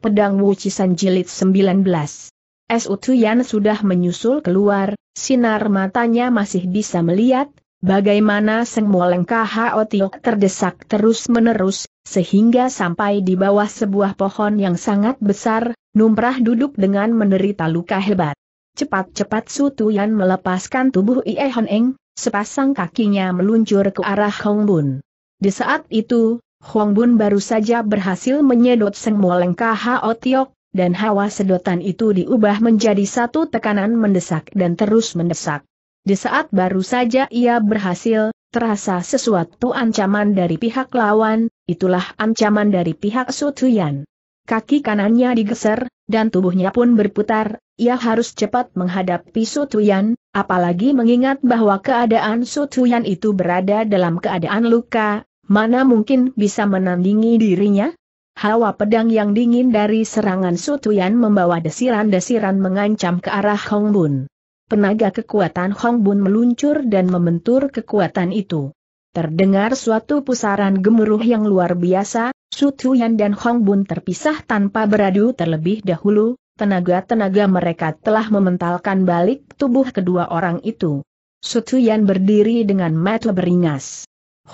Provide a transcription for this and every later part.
Pedang Wucisan Jilid 19. S.U. Tuyan sudah menyusul keluar, sinar matanya masih bisa melihat, bagaimana Seng Moleng K.H.O.T.O. terdesak terus-menerus, sehingga sampai di bawah sebuah pohon yang sangat besar, Numrah duduk dengan menderita luka hebat. Cepat-cepat Su Tuyan melepaskan tubuh Ie Hon Eng, sepasang kakinya meluncur ke arah Hong Bun. Di saat itu, Huang Bun baru saja berhasil menyedot Seng Moleng Hao Tiok, dan hawa sedotan itu diubah menjadi satu tekanan mendesak dan terus mendesak. Di saat baru saja ia berhasil, terasa sesuatu ancaman dari pihak lawan, itulah ancaman dari pihak Sutuyan. Kaki kanannya digeser, dan tubuhnya pun berputar, ia harus cepat menghadapi Sutuyan, apalagi mengingat bahwa keadaan Sutuyan itu berada dalam keadaan luka, mana mungkin bisa menandingi dirinya? Hawa pedang yang dingin dari serangan Sutuyan membawa desiran-desiran mengancam ke arah Hong Bun. Penaga kekuatan Hong Bun meluncur dan membentur kekuatan itu. Terdengar suatu pusaran gemuruh yang luar biasa, Sutuyan dan Hong Bun terpisah tanpa beradu terlebih dahulu, tenaga-tenaga mereka telah mementalkan balik tubuh kedua orang itu. Sutuyan berdiri dengan mata beringas.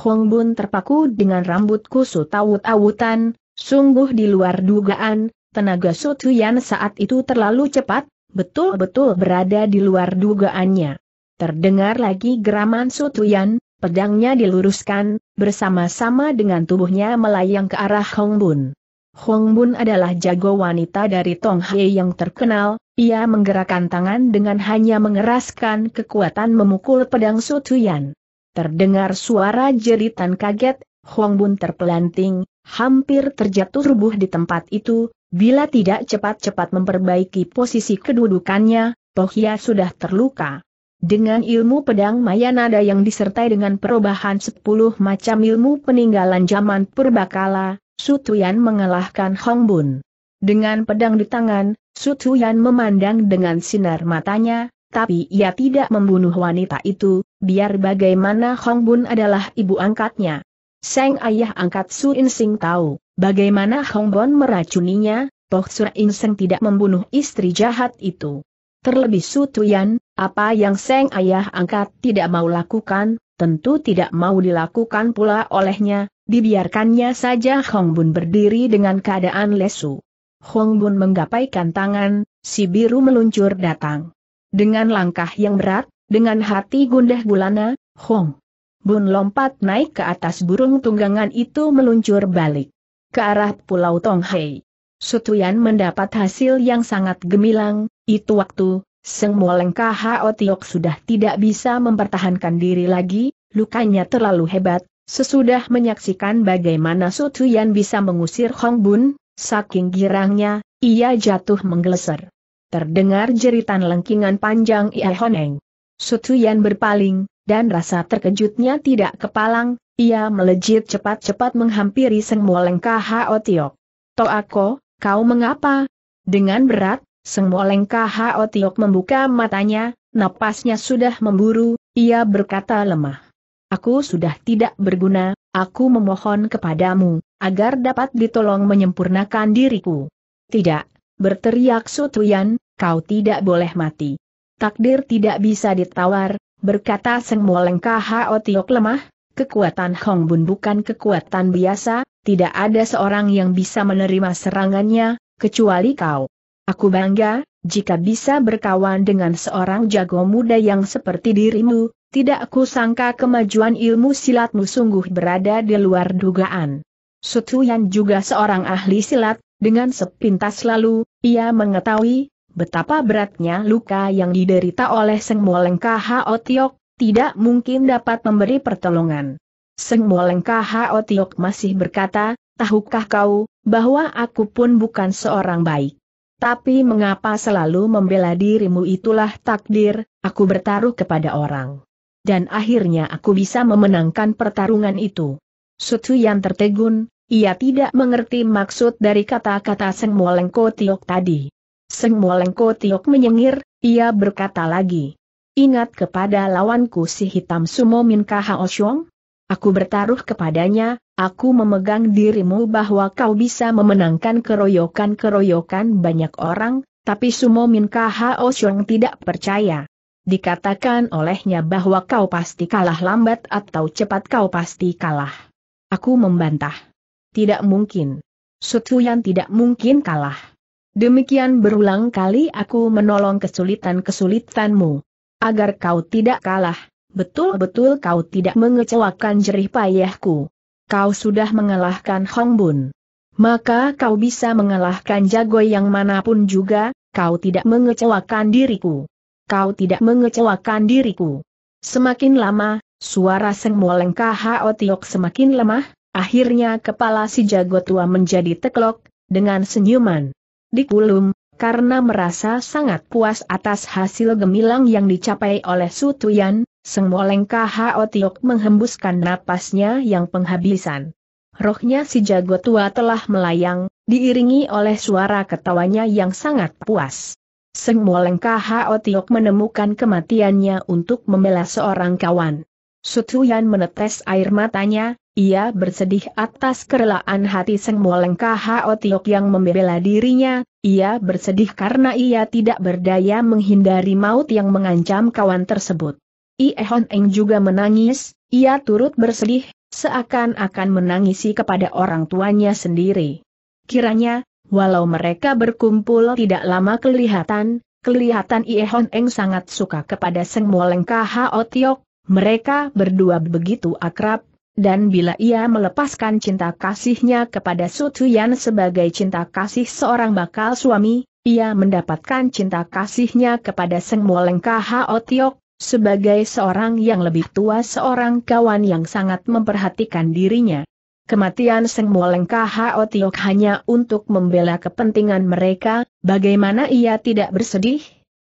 Hong Bun terpaku dengan rambut kusut awut-awutan, sungguh di luar dugaan, tenaga Yan saat itu terlalu cepat, betul-betul berada di luar dugaannya. Terdengar lagi geraman Yan, pedangnya diluruskan, bersama-sama dengan tubuhnya melayang ke arah Hong Bun. Hong Bun adalah jago wanita dari Tong yang terkenal, ia menggerakkan tangan dengan hanya mengeraskan kekuatan memukul pedang Yan. Terdengar suara jeritan kaget, Huang Bun terpelanting, hampir terjatuh rubuh di tempat itu, bila tidak cepat-cepat memperbaiki posisi kedudukannya, toh ia sudah terluka. Dengan ilmu pedang Mayanada yang disertai dengan perubahan sepuluh macam ilmu peninggalan zaman purbakala, Sutuyan mengalahkan Hong Bun. Dengan pedang di tangan, Sutuyan memandang dengan sinar matanya, tapi ia tidak membunuh wanita itu, biar bagaimana Hong Bun adalah ibu angkatnya. Seng ayah angkat Su In Sing tahu, bagaimana Hong Bun meracuninya, Toh Su In Sing tidak membunuh istri jahat itu. Terlebih Su Tuyan, apa yang Seng ayah angkat tidak mau lakukan, tentu tidak mau dilakukan pula olehnya, dibiarkannya saja Hong Bun berdiri dengan keadaan lesu. Hong Bun menggapaikan tangan, si biru meluncur datang. Dengan langkah yang berat, dengan hati gundah gulana, Hong Bun lompat naik ke atas burung tunggangan itu meluncur balik ke arah Pulau Tonghei. Sutuyan mendapat hasil yang sangat gemilang, itu waktu, semua lengkah Otiok sudah tidak bisa mempertahankan diri lagi, lukanya terlalu hebat, sesudah menyaksikan bagaimana Sutuyan bisa mengusir Hong Bun, saking girangnya, ia jatuh menggeleser. Terdengar jeritan lengkingan panjang Ia Honeng. Sutuyan berpaling, dan rasa terkejutnya tidak kepalang, ia melejit cepat-cepat menghampiri Seng Moleng KHO Tiok. Toako, kau mengapa? Dengan berat, Seng Moleng KHO Tiok membuka matanya, napasnya sudah memburu, ia berkata lemah. Aku sudah tidak berguna, aku memohon kepadamu, agar dapat ditolong menyempurnakan diriku. Tidak, berteriak Sutuyan, kau tidak boleh mati takdir tidak bisa ditawar, berkata Seng Moleng Hao Tiok lemah, kekuatan Hong Bun bukan kekuatan biasa, tidak ada seorang yang bisa menerima serangannya, kecuali kau. Aku bangga, jika bisa berkawan dengan seorang jago muda yang seperti dirimu, tidak aku sangka kemajuan ilmu silatmu sungguh berada di luar dugaan. Sutuyan juga seorang ahli silat, dengan sepintas lalu, ia mengetahui, betapa beratnya luka yang diderita oleh Seng Moleng K.H.O. Tiok, tidak mungkin dapat memberi pertolongan. Seng Moleng K.H.O. Tiok masih berkata, tahukah kau, bahwa aku pun bukan seorang baik. Tapi mengapa selalu membela dirimu itulah takdir, aku bertaruh kepada orang. Dan akhirnya aku bisa memenangkan pertarungan itu. Sutu yang tertegun, ia tidak mengerti maksud dari kata-kata Seng Molengko Tiok tadi. Seng Molengko Tiok menyengir, ia berkata lagi. Ingat kepada lawanku si hitam Sumo Min Kahaosyong? Aku bertaruh kepadanya, aku memegang dirimu bahwa kau bisa memenangkan keroyokan-keroyokan banyak orang, tapi Sumo Min Kahaosyong tidak percaya. Dikatakan olehnya bahwa kau pasti kalah lambat atau cepat kau pasti kalah. Aku membantah. Tidak mungkin. Sutuyan tidak mungkin kalah. Demikian berulang kali aku menolong kesulitan-kesulitanmu. Agar kau tidak kalah, betul-betul kau tidak mengecewakan jerih payahku. Kau sudah mengalahkan Hong Bun. Maka kau bisa mengalahkan jago yang manapun juga, kau tidak mengecewakan diriku. Kau tidak mengecewakan diriku. Semakin lama, suara Seng Moleng KHO Tiok semakin lemah, akhirnya kepala si jago tua menjadi teklok, dengan senyuman di dikulum, karena merasa sangat puas atas hasil gemilang yang dicapai oleh Sutuyan, Moleng KHO Tiok menghembuskan napasnya yang penghabisan. Rohnya si jago tua telah melayang, diiringi oleh suara ketawanya yang sangat puas. Moleng KHO Tiok menemukan kematiannya untuk membela seorang kawan. Sutuyan menetes air matanya, ia bersedih atas kerelaan hati Seng Moleng K.H.O. Tiok yang membela dirinya, ia bersedih karena ia tidak berdaya menghindari maut yang mengancam kawan tersebut. Ihon Eng juga menangis, ia turut bersedih, seakan-akan menangisi kepada orang tuanya sendiri. Kiranya, walau mereka berkumpul tidak lama kelihatan, kelihatan Ihon Eng sangat suka kepada Seng Moleng K.H.O. Tiok, mereka berdua begitu akrab, dan bila ia melepaskan cinta kasihnya kepada Sotuyan sebagai cinta kasih seorang bakal suami, ia mendapatkan cinta kasihnya kepada Seng Molengka Haotiok, sebagai seorang yang lebih tua seorang kawan yang sangat memperhatikan dirinya. Kematian Seng Molengka Haotiok hanya untuk membela kepentingan mereka, bagaimana ia tidak bersedih?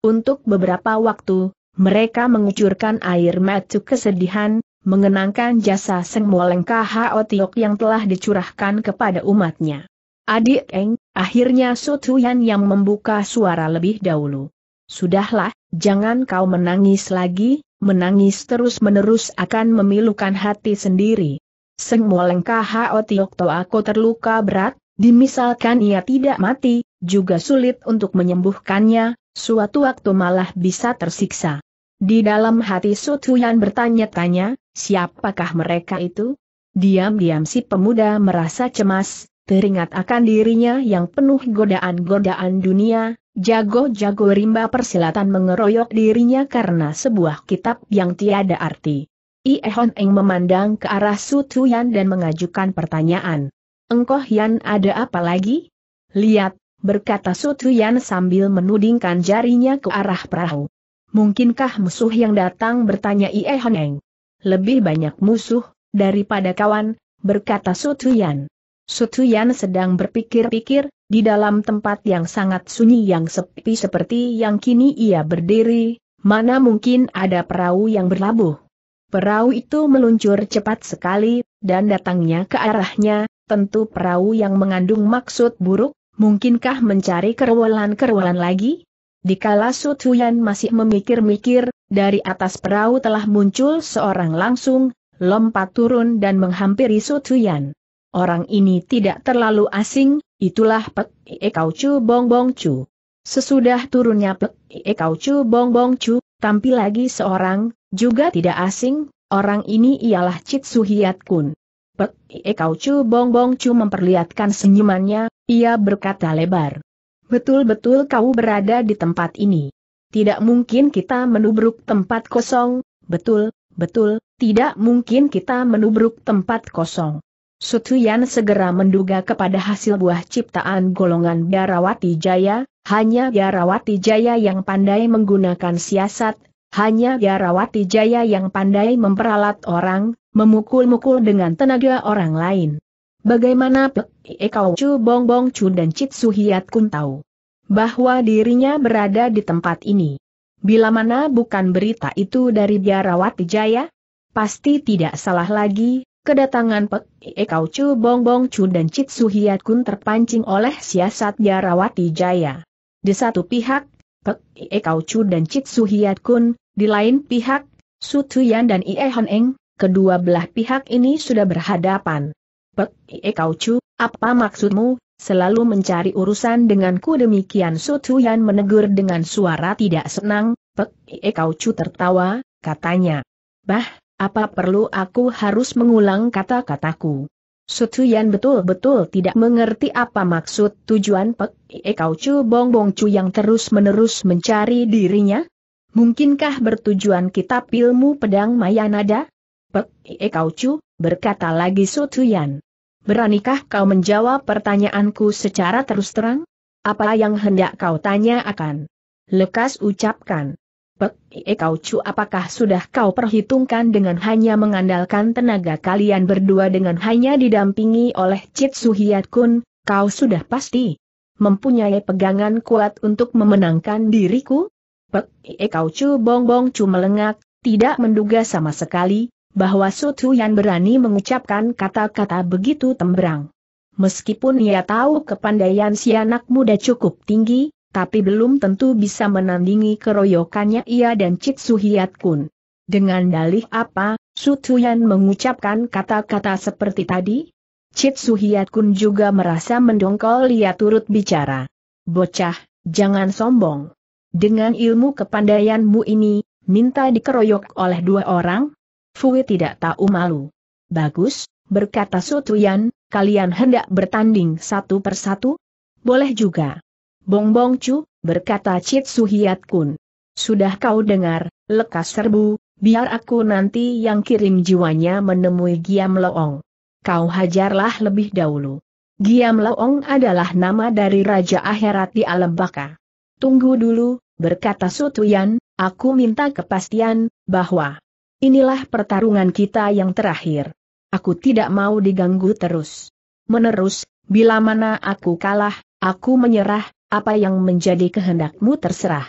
Untuk beberapa waktu, mereka mengucurkan air mata kesedihan, mengenangkan jasa Seng Moleng KHO Tiok yang telah dicurahkan kepada umatnya. Adik Eng, akhirnya Sutuyan yang membuka suara lebih dahulu. Sudahlah, jangan kau menangis lagi, menangis terus-menerus akan memilukan hati sendiri. Seng Moleng KHO Tiok aku terluka berat, dimisalkan ia tidak mati, juga sulit untuk menyembuhkannya, suatu waktu malah bisa tersiksa. Di dalam hati Sutuyan bertanya-tanya, Siapakah mereka itu? Diam-diam si pemuda merasa cemas, teringat akan dirinya yang penuh godaan-godaan dunia, jago-jago rimba persilatan mengeroyok dirinya karena sebuah kitab yang tiada arti. Iehon Eng memandang ke arah Su Tuyan dan mengajukan pertanyaan. Engkoh Yan ada apa lagi? Lihat, berkata Su Tuyan sambil menudingkan jarinya ke arah perahu. Mungkinkah musuh yang datang bertanya Iehon Eng? lebih banyak musuh, daripada kawan, berkata Sutuyan. Sutuyan sedang berpikir-pikir, di dalam tempat yang sangat sunyi yang sepi seperti yang kini ia berdiri, mana mungkin ada perahu yang berlabuh. Perahu itu meluncur cepat sekali, dan datangnya ke arahnya, tentu perahu yang mengandung maksud buruk, mungkinkah mencari kerwalan-kerwalan lagi? Dikala Sutuyan masih memikir-mikir, dari atas perahu telah muncul seorang langsung, lompat turun dan menghampiri Sutuyan. Orang ini tidak terlalu asing, itulah Pek Ie Kau Chu Bong Bong Chu. Sesudah turunnya Pek Ie Kau Chu Bong Bong Chu, tampil lagi seorang, juga tidak asing, orang ini ialah Cit Suhiat Kun. Pek Ie Kau Chu Bong Bong Chu memperlihatkan senyumannya, ia berkata lebar. Betul-betul kau berada di tempat ini tidak mungkin kita menubruk tempat kosong, betul, betul, tidak mungkin kita menubruk tempat kosong. Sutuyan segera menduga kepada hasil buah ciptaan golongan Biarawati Jaya, hanya Biarawati Jaya yang pandai menggunakan siasat, hanya Biarawati Jaya yang pandai memperalat orang, memukul-mukul dengan tenaga orang lain. Bagaimana Pek Ekau cu Bong Bong cu dan Cit Suhiat Kun tahu? bahwa dirinya berada di tempat ini. Bila mana bukan berita itu dari biarawati Jaya? Pasti tidak salah lagi, kedatangan Pek Ekau e Chu Bong Bong Chu dan Cit Suhiyat Kun terpancing oleh siasat biarawati Jaya. Di satu pihak, Pek Ekau e Chu dan Cit Suhiyat Kun, di lain pihak, Sutuyan dan Ie Han Eng, kedua belah pihak ini sudah berhadapan. Pek Ekau e Chu, apa maksudmu, selalu mencari urusan denganku demikian Su menegur dengan suara tidak senang, Pek Ie Kau cu tertawa, katanya. Bah, apa perlu aku harus mengulang kata-kataku? Sutuyan betul-betul tidak mengerti apa maksud tujuan Pek Ie Kau cu Bong Bong yang terus-menerus mencari dirinya? Mungkinkah bertujuan kitab ilmu pedang Mayanada? Pek Ie Kau cu berkata lagi Sutuyan. Beranikah kau menjawab pertanyaanku secara terus terang? Apa yang hendak kau tanya akan? Lekas ucapkan. Pek, e kau cu apakah sudah kau perhitungkan dengan hanya mengandalkan tenaga kalian berdua dengan hanya didampingi oleh Cit Suhiat Kun, kau sudah pasti mempunyai pegangan kuat untuk memenangkan diriku? Pek, e kau cu bongbong cu melengak, tidak menduga sama sekali, bahwa Sutuyan berani mengucapkan kata-kata begitu temberang. Meskipun ia tahu kepandaian si anak muda cukup tinggi, tapi belum tentu bisa menandingi keroyokannya ia dan Cik Suhiat Kun. Dengan dalih apa, Sutuyan mengucapkan kata-kata seperti tadi? Cik Suhiat Kun juga merasa mendongkol ia turut bicara. Bocah, jangan sombong. Dengan ilmu kepandaianmu ini, minta dikeroyok oleh dua orang, Fui tidak tahu malu. Bagus, berkata Sutuyan, kalian hendak bertanding satu persatu? Boleh juga. Bong Bong Chu, berkata Cit Suhiat Kun. Sudah kau dengar, lekas serbu, biar aku nanti yang kirim jiwanya menemui Giam Loong. Kau hajarlah lebih dahulu. Giam Loong adalah nama dari Raja Akhirat di Alam Baka. Tunggu dulu, berkata Sutuyan, aku minta kepastian, bahwa Inilah pertarungan kita yang terakhir. Aku tidak mau diganggu terus. Menerus, bila mana aku kalah, aku menyerah, apa yang menjadi kehendakmu terserah.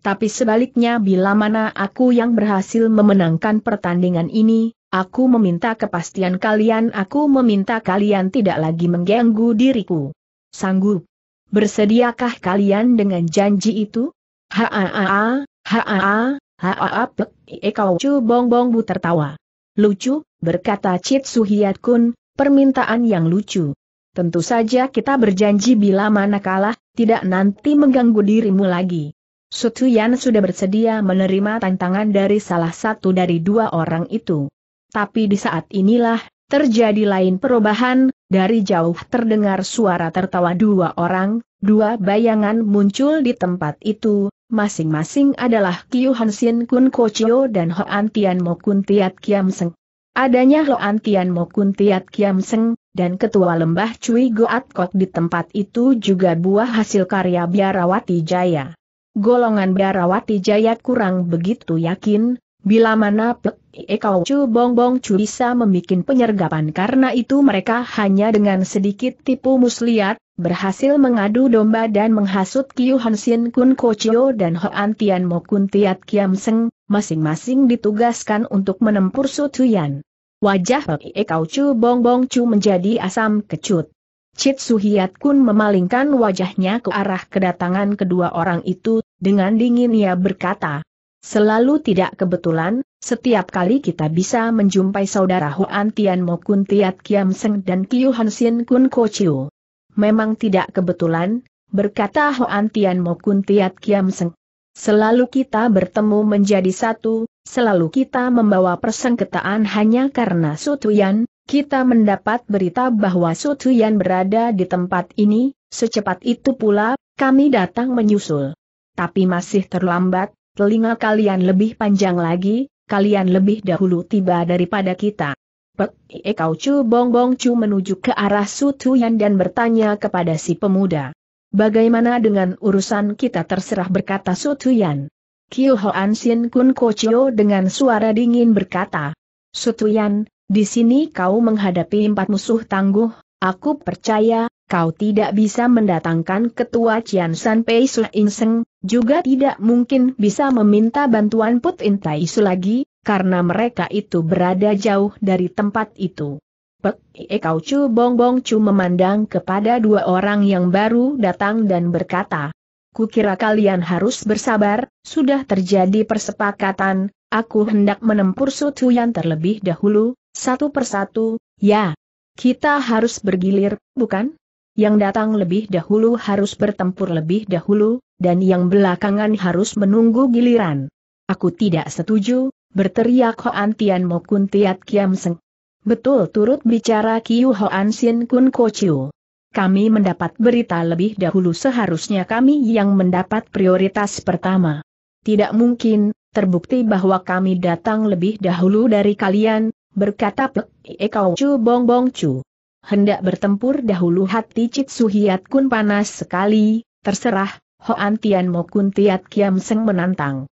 Tapi sebaliknya bila mana aku yang berhasil memenangkan pertandingan ini, aku meminta kepastian kalian aku meminta kalian tidak lagi mengganggu diriku. Sanggup. Bersediakah kalian dengan janji itu? Haa, haa, haa, Haaapek, ee eh, kau cu bong bong bu tertawa. Lucu, berkata Cit Suhiat Kun, permintaan yang lucu. Tentu saja kita berjanji bila mana kalah, tidak nanti mengganggu dirimu lagi. Sutuyan sudah bersedia menerima tantangan dari salah satu dari dua orang itu. Tapi di saat inilah, terjadi lain perubahan, dari jauh terdengar suara tertawa dua orang, dua bayangan muncul di tempat itu, Masing-masing adalah Kiu Hansin, Kun Kocio, dan Hoan Tian Mo Kun Tiat Kiam Seng. Adanya Hoan Tian Mo Kun Tiat Kiam Seng, dan ketua lembah Cui Goat Kok di tempat itu juga buah hasil karya Biarawati Jaya. Golongan Biarawati Jaya kurang begitu yakin, bila mana Pek Ekau Chu Bong Bong Chu bisa membuat penyergapan karena itu mereka hanya dengan sedikit tipu muslihat, berhasil mengadu domba dan menghasut Kiu Hansin Sin Kun Kocio dan Hoan Tian Mo Kun Tiat Kiam Seng, masing-masing ditugaskan untuk menempur Su Tuyan. Wajah Hei Kau Chu Bong Bong Chu menjadi asam kecut. Chit Suhiat Kun memalingkan wajahnya ke arah kedatangan kedua orang itu, dengan dingin ia berkata, Selalu tidak kebetulan, setiap kali kita bisa menjumpai saudara Huan Tian Mo Kun Tiat Kiam Seng dan Kiu Hansin Kun Kocio memang tidak kebetulan, berkata Hoan Tian Kun Tiat Kiam Seng. Selalu kita bertemu menjadi satu, selalu kita membawa persengketaan hanya karena Sutuyan, kita mendapat berita bahwa Sutuyan berada di tempat ini, secepat itu pula, kami datang menyusul. Tapi masih terlambat, telinga kalian lebih panjang lagi, kalian lebih dahulu tiba daripada kita. Pek eh, kau cu Bong Bong cu menuju ke arah sutuyan dan bertanya kepada si pemuda. Bagaimana dengan urusan kita terserah berkata sutuyan. Kiu Hoan Sin Kun Kochio dengan suara dingin berkata. Sutuyan, di sini kau menghadapi empat musuh tangguh, aku percaya kau tidak bisa mendatangkan ketua Cian San Pei Su Inseng, juga tidak mungkin bisa meminta bantuan Put In Tai Su lagi, karena mereka itu berada jauh dari tempat itu. Pek Ie Kau Chu Bong Bong Chu memandang kepada dua orang yang baru datang dan berkata, Kukira kalian harus bersabar, sudah terjadi persepakatan, aku hendak menempur sutu yang terlebih dahulu, satu persatu, ya. Kita harus bergilir, bukan? Yang datang lebih dahulu harus bertempur lebih dahulu, dan yang belakangan harus menunggu giliran. Aku tidak setuju, berteriak Hoan Tian Mo Kun Tiat Kiam Seng. Betul turut bicara Kiu Hoan Sin Kun Ko Chiu. Kami mendapat berita lebih dahulu seharusnya kami yang mendapat prioritas pertama. Tidak mungkin, terbukti bahwa kami datang lebih dahulu dari kalian, berkata Pek kau Chu Bong Bong Chu. Hendak bertempur dahulu hati Cit Suhiat Kun panas sekali, terserah, Hoan Tian Mo Kun Tiat Kiam Seng menantang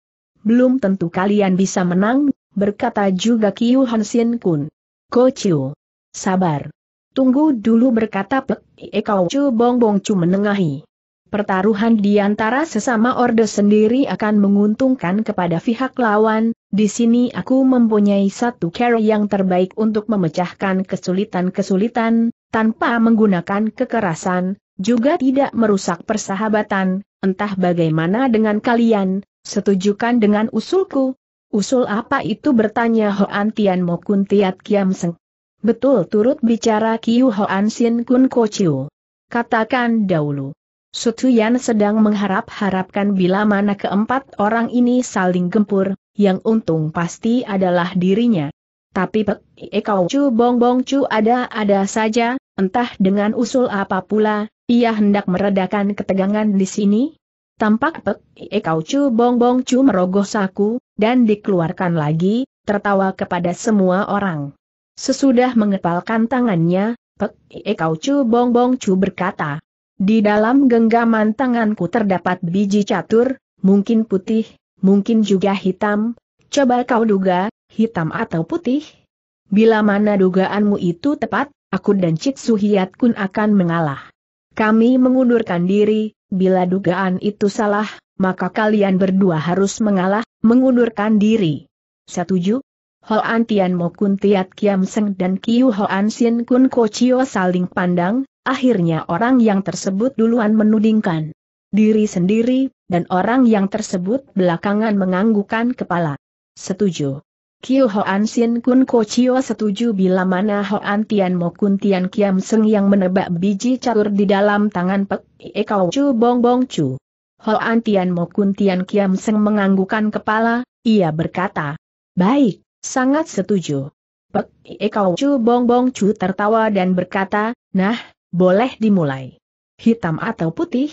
belum tentu kalian bisa menang, berkata juga Kiu Hansin Kun. Chiu, Sabar. Tunggu dulu berkata Pek kau Chu Bong Bong Chu menengahi. Pertaruhan di antara sesama orde sendiri akan menguntungkan kepada pihak lawan, di sini aku mempunyai satu cara yang terbaik untuk memecahkan kesulitan-kesulitan, tanpa menggunakan kekerasan, juga tidak merusak persahabatan, entah bagaimana dengan kalian, setujukan dengan usulku. Usul apa itu bertanya Hoan Tian Mokun Tiat Kiam Seng. Betul turut bicara Kiu Hoan Sin Kun Ko Chiu. Katakan dahulu. Sutuyan sedang mengharap-harapkan bila mana keempat orang ini saling gempur, yang untung pasti adalah dirinya. Tapi Pek Ekau Chu Bong Bong Chu ada-ada saja, entah dengan usul apa pula, ia hendak meredakan ketegangan di sini. Tampak Pek Ekau eh, cu Bong Bong cu merogoh saku, dan dikeluarkan lagi, tertawa kepada semua orang. Sesudah mengepalkan tangannya, Pek Ekau eh, cu Bong Bong cu berkata, Di dalam genggaman tanganku terdapat biji catur, mungkin putih, mungkin juga hitam, coba kau duga, hitam atau putih? Bila mana dugaanmu itu tepat, aku dan Cik Suhiyat Kun akan mengalah. Kami mengundurkan diri, bila dugaan itu salah, maka kalian berdua harus mengalah, mengundurkan diri. Setuju? Hoan Tian Mo Kun Tiat Kiam Seng dan Kiu Hoan Sin Kun Ko Chio saling pandang, akhirnya orang yang tersebut duluan menudingkan diri sendiri, dan orang yang tersebut belakangan menganggukan kepala. Setuju. Kiu Hoan Sien Kun Ko Chio setuju bila mana Hoan Tian Mo Kun Tian Kiam Seng yang menebak biji catur di dalam tangan Pek Ie Kau Chu Bong Bong Chu. Hoan Tian Mo Kun Tian Kiam Seng menganggukan kepala, ia berkata, Baik, sangat setuju. Pek Ie Kau Chu Bong Bong Chu tertawa dan berkata, Nah, boleh dimulai. Hitam atau putih?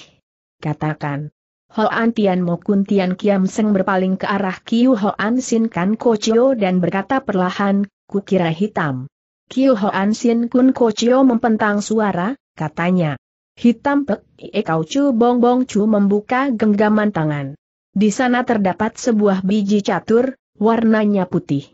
Katakan. Hoan Tian Mo Kun Tian Kiam Seng berpaling ke arah Kiu Hoan Sin Kan Kocio dan berkata perlahan, kukira hitam. Kiu Hoan Sin Kun Kocio mempentang suara, katanya. Hitam pek, ee kau cu bong bong cu membuka genggaman tangan. Di sana terdapat sebuah biji catur, warnanya putih.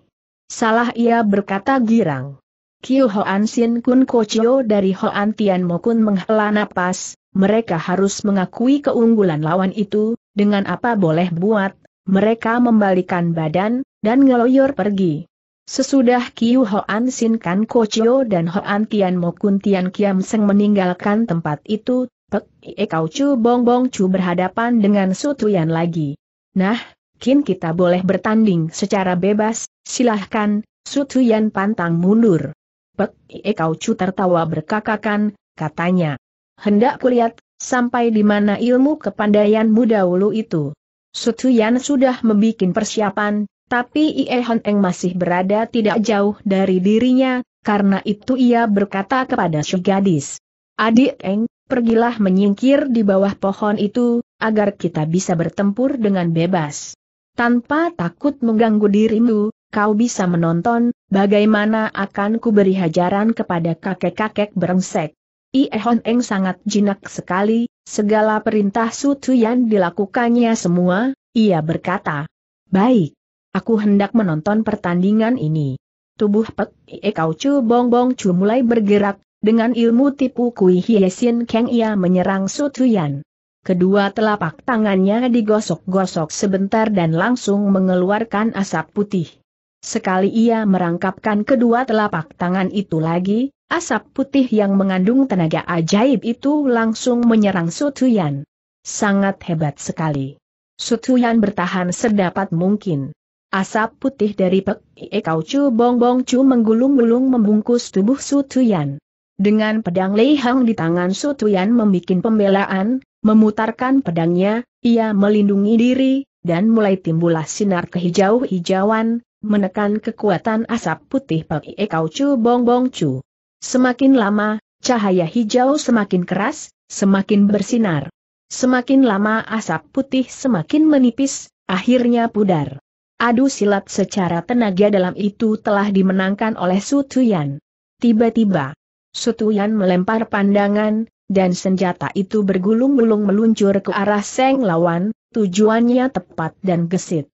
Salah ia berkata girang. Kiu Hoan Sin Kun Kocio dari Hoan Tian Mo Kun menghela napas, mereka harus mengakui keunggulan lawan itu, dengan apa boleh buat, mereka membalikan badan, dan ngeloyor pergi. Sesudah Kiu Hoan Sin Kan Kochio dan Hoan Tian Mokun Tian Kiam Seng meninggalkan tempat itu, Pek Ie Kau Chu Bong Bong Chu berhadapan dengan Sutuyan lagi. Nah, kin kita boleh bertanding secara bebas, silahkan, Sutuyan pantang mundur. Pek Ie Kau Chu tertawa berkakakan, katanya hendak kulihat, sampai di mana ilmu kepandaianmu dahulu itu. Sutuyan sudah membuat persiapan, tapi Ie Eng masih berada tidak jauh dari dirinya, karena itu ia berkata kepada si gadis. Adik Eng, pergilah menyingkir di bawah pohon itu, agar kita bisa bertempur dengan bebas. Tanpa takut mengganggu dirimu, kau bisa menonton, bagaimana akan kuberi hajaran kepada kakek-kakek berengsek. Ihon Eng sangat jinak sekali, segala perintah Su Tuyan dilakukannya semua, ia berkata. Baik. Aku hendak menonton pertandingan ini. Tubuh Pek Ie Kau Chu Bong Bong Chu mulai bergerak, dengan ilmu tipu Kui Hiesin Kang ia menyerang Su Tuyan. Kedua telapak tangannya digosok-gosok sebentar dan langsung mengeluarkan asap putih. Sekali ia merangkapkan kedua telapak tangan itu lagi, asap putih yang mengandung tenaga ajaib itu langsung menyerang Sutuyan. Sangat hebat sekali. Sutuyan bertahan sedapat mungkin. Asap putih dari Pek e Kau Chu Bong Bong Chu menggulung-gulung membungkus tubuh Sutuyan. Dengan pedang Lei Hang di tangan Sutuyan membuat pembelaan, memutarkan pedangnya, ia melindungi diri, dan mulai timbullah sinar kehijau-hijauan, menekan kekuatan asap putih bagi Kau Chu Bong Bong Chu. Semakin lama, cahaya hijau semakin keras, semakin bersinar. Semakin lama asap putih semakin menipis, akhirnya pudar. Adu silat secara tenaga dalam itu telah dimenangkan oleh Su Tiba-tiba, Su melempar pandangan, dan senjata itu bergulung-gulung meluncur ke arah Seng Lawan, tujuannya tepat dan gesit.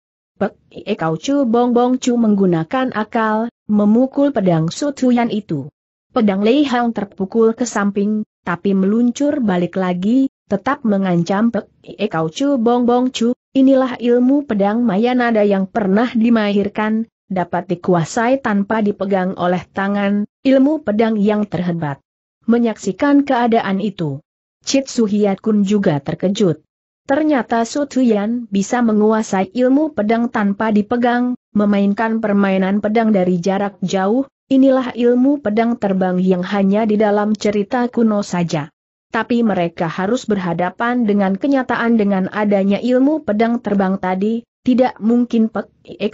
Pek Ie eh, Kau Bong Bong cu menggunakan akal, memukul pedang Sutuyan itu. Pedang Lei Hang terpukul ke samping, tapi meluncur balik lagi, tetap mengancam Pek Ie eh, Kau Bong Bong cu, inilah ilmu pedang Mayanada yang pernah dimahirkan, dapat dikuasai tanpa dipegang oleh tangan, ilmu pedang yang terhebat. Menyaksikan keadaan itu, Chit Kun juga terkejut. Ternyata Su Tuyan bisa menguasai ilmu pedang tanpa dipegang, memainkan permainan pedang dari jarak jauh, inilah ilmu pedang terbang yang hanya di dalam cerita kuno saja. Tapi mereka harus berhadapan dengan kenyataan dengan adanya ilmu pedang terbang tadi, tidak mungkin Pek Ie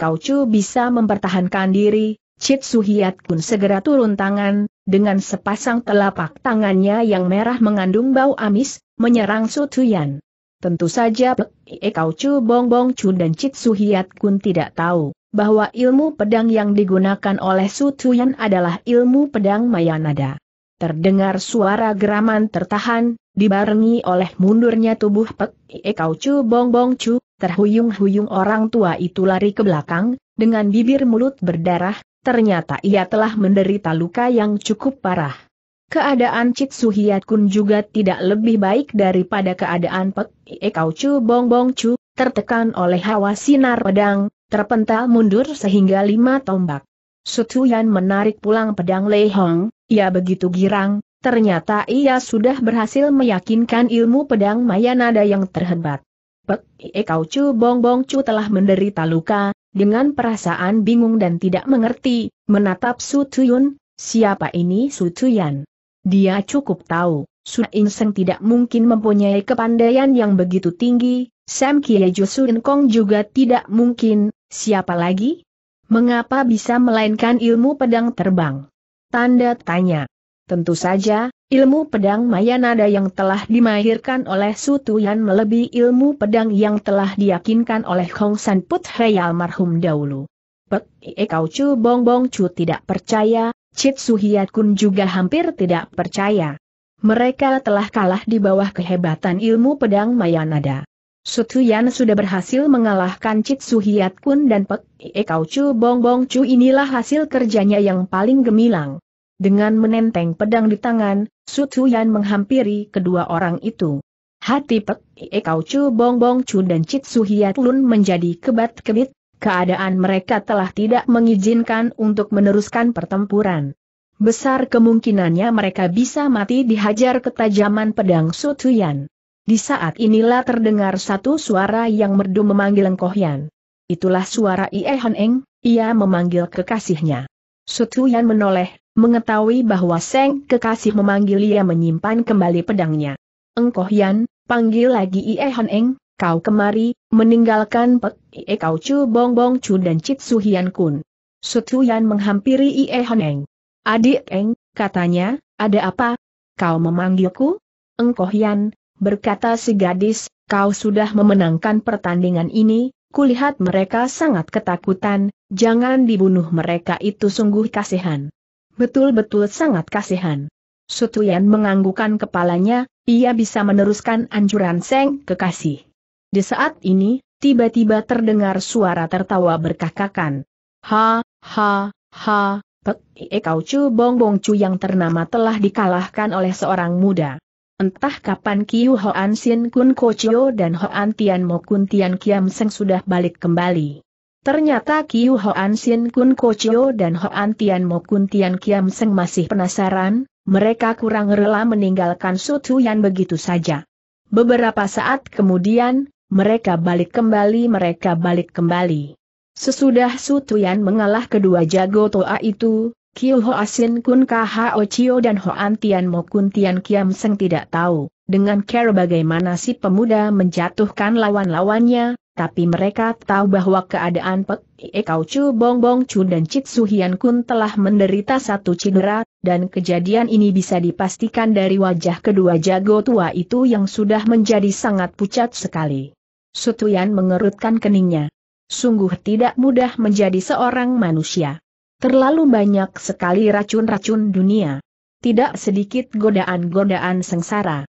bisa mempertahankan diri, Cit Suhiat pun segera turun tangan, dengan sepasang telapak tangannya yang merah mengandung bau amis, menyerang Su Tuyan. Tentu saja Pek Kau Chu Bong Bong Chun dan Chit Su Hiat Kun tidak tahu bahwa ilmu pedang yang digunakan oleh Su Tuyan adalah ilmu pedang Mayanada. Terdengar suara geraman tertahan, dibarengi oleh mundurnya tubuh Pek Kau Chu Bong Bong Chu, terhuyung-huyung orang tua itu lari ke belakang, dengan bibir mulut berdarah, ternyata ia telah menderita luka yang cukup parah. Keadaan Cit Suhiat Kun juga tidak lebih baik daripada keadaan Pek Ie Kau Chu Bong Bong Chu, tertekan oleh hawa sinar pedang, terpental mundur sehingga lima tombak. Sutuyan menarik pulang pedang Lei Hong, ia begitu girang, ternyata ia sudah berhasil meyakinkan ilmu pedang Mayanada yang terhebat. Pek Ie Kau Chu Bong Bong Chu telah menderita luka, dengan perasaan bingung dan tidak mengerti, menatap Sutuyun, siapa ini Sutuyan? Dia cukup tahu, Su In tidak mungkin mempunyai kepandaian yang begitu tinggi, Sam Kiejo Sun Kong juga tidak mungkin, siapa lagi? Mengapa bisa melainkan ilmu pedang terbang? Tanda tanya. Tentu saja, ilmu pedang Mayanada yang telah dimahirkan oleh Su Tuyan melebihi ilmu pedang yang telah diyakinkan oleh Hong San Put almarhum dahulu. Pek Ie Kau cu Bong Bong cu tidak percaya, Suhiat Kun juga hampir tidak percaya. Mereka telah kalah di bawah kehebatan ilmu pedang Mayanada. Sutuyan sudah berhasil mengalahkan Suhiat Kun dan Pek Ie Kau Chu Bong Bong Chu inilah hasil kerjanya yang paling gemilang. Dengan menenteng pedang di tangan, Sutuyan menghampiri kedua orang itu. Hati Pek Ie Kau Chu Bong Bong Chu dan Suhiat Kun menjadi kebat-kebit, keadaan mereka telah tidak mengizinkan untuk meneruskan pertempuran. Besar kemungkinannya mereka bisa mati dihajar ketajaman pedang Sutuyan. Di saat inilah terdengar satu suara yang merdu memanggil Engkohyan. Itulah suara Ie Eng, ia memanggil kekasihnya. Sutuyan menoleh, mengetahui bahwa Seng kekasih memanggil ia menyimpan kembali pedangnya. Engkohyan, panggil lagi Ie Eng, kau kemari, meninggalkan Pek Ie Kau Chu Bong Bong Chu dan Cit Suhian Kun. Sutuyan menghampiri Ie Honeng. Adik Eng, katanya, ada apa? Kau memanggilku? Yan, berkata si gadis, kau sudah memenangkan pertandingan ini, kulihat mereka sangat ketakutan, jangan dibunuh mereka itu sungguh kasihan. Betul-betul sangat kasihan. Sutuyan menganggukan kepalanya, ia bisa meneruskan anjuran Seng kekasih. Di saat ini, tiba-tiba terdengar suara tertawa berkakakan. Ha, ha, ha, Pek ee Kau cu Bong Bong cu yang ternama telah dikalahkan oleh seorang muda. Entah kapan Kiu An Sin Kun Ko Kocio dan Hoan Tian Mo Kun Tian Kiam Seng sudah balik kembali. Ternyata Kiu An Sin Kun Ko Kocio dan Hoan Tian Mo Kun Tian Kiam Seng masih penasaran, mereka kurang rela meninggalkan Su Tuyan begitu saja. Beberapa saat kemudian, mereka balik kembali mereka balik kembali. Sesudah Su Tuyan mengalah kedua jago Toa itu, Kyo Ho Asin Kun Ho Chio dan Hoan Tian Mo Kun Tian Kiam Seng tidak tahu, dengan cara bagaimana si pemuda menjatuhkan lawan-lawannya, tapi mereka tahu bahwa keadaan Pek Ie Kau Chu Bong Bong Chu dan Chit Su Kun telah menderita satu cedera, dan kejadian ini bisa dipastikan dari wajah kedua jago tua itu yang sudah menjadi sangat pucat sekali. Sutuyan mengerutkan keningnya. Sungguh tidak mudah menjadi seorang manusia. Terlalu banyak sekali racun-racun dunia. Tidak sedikit godaan-godaan sengsara.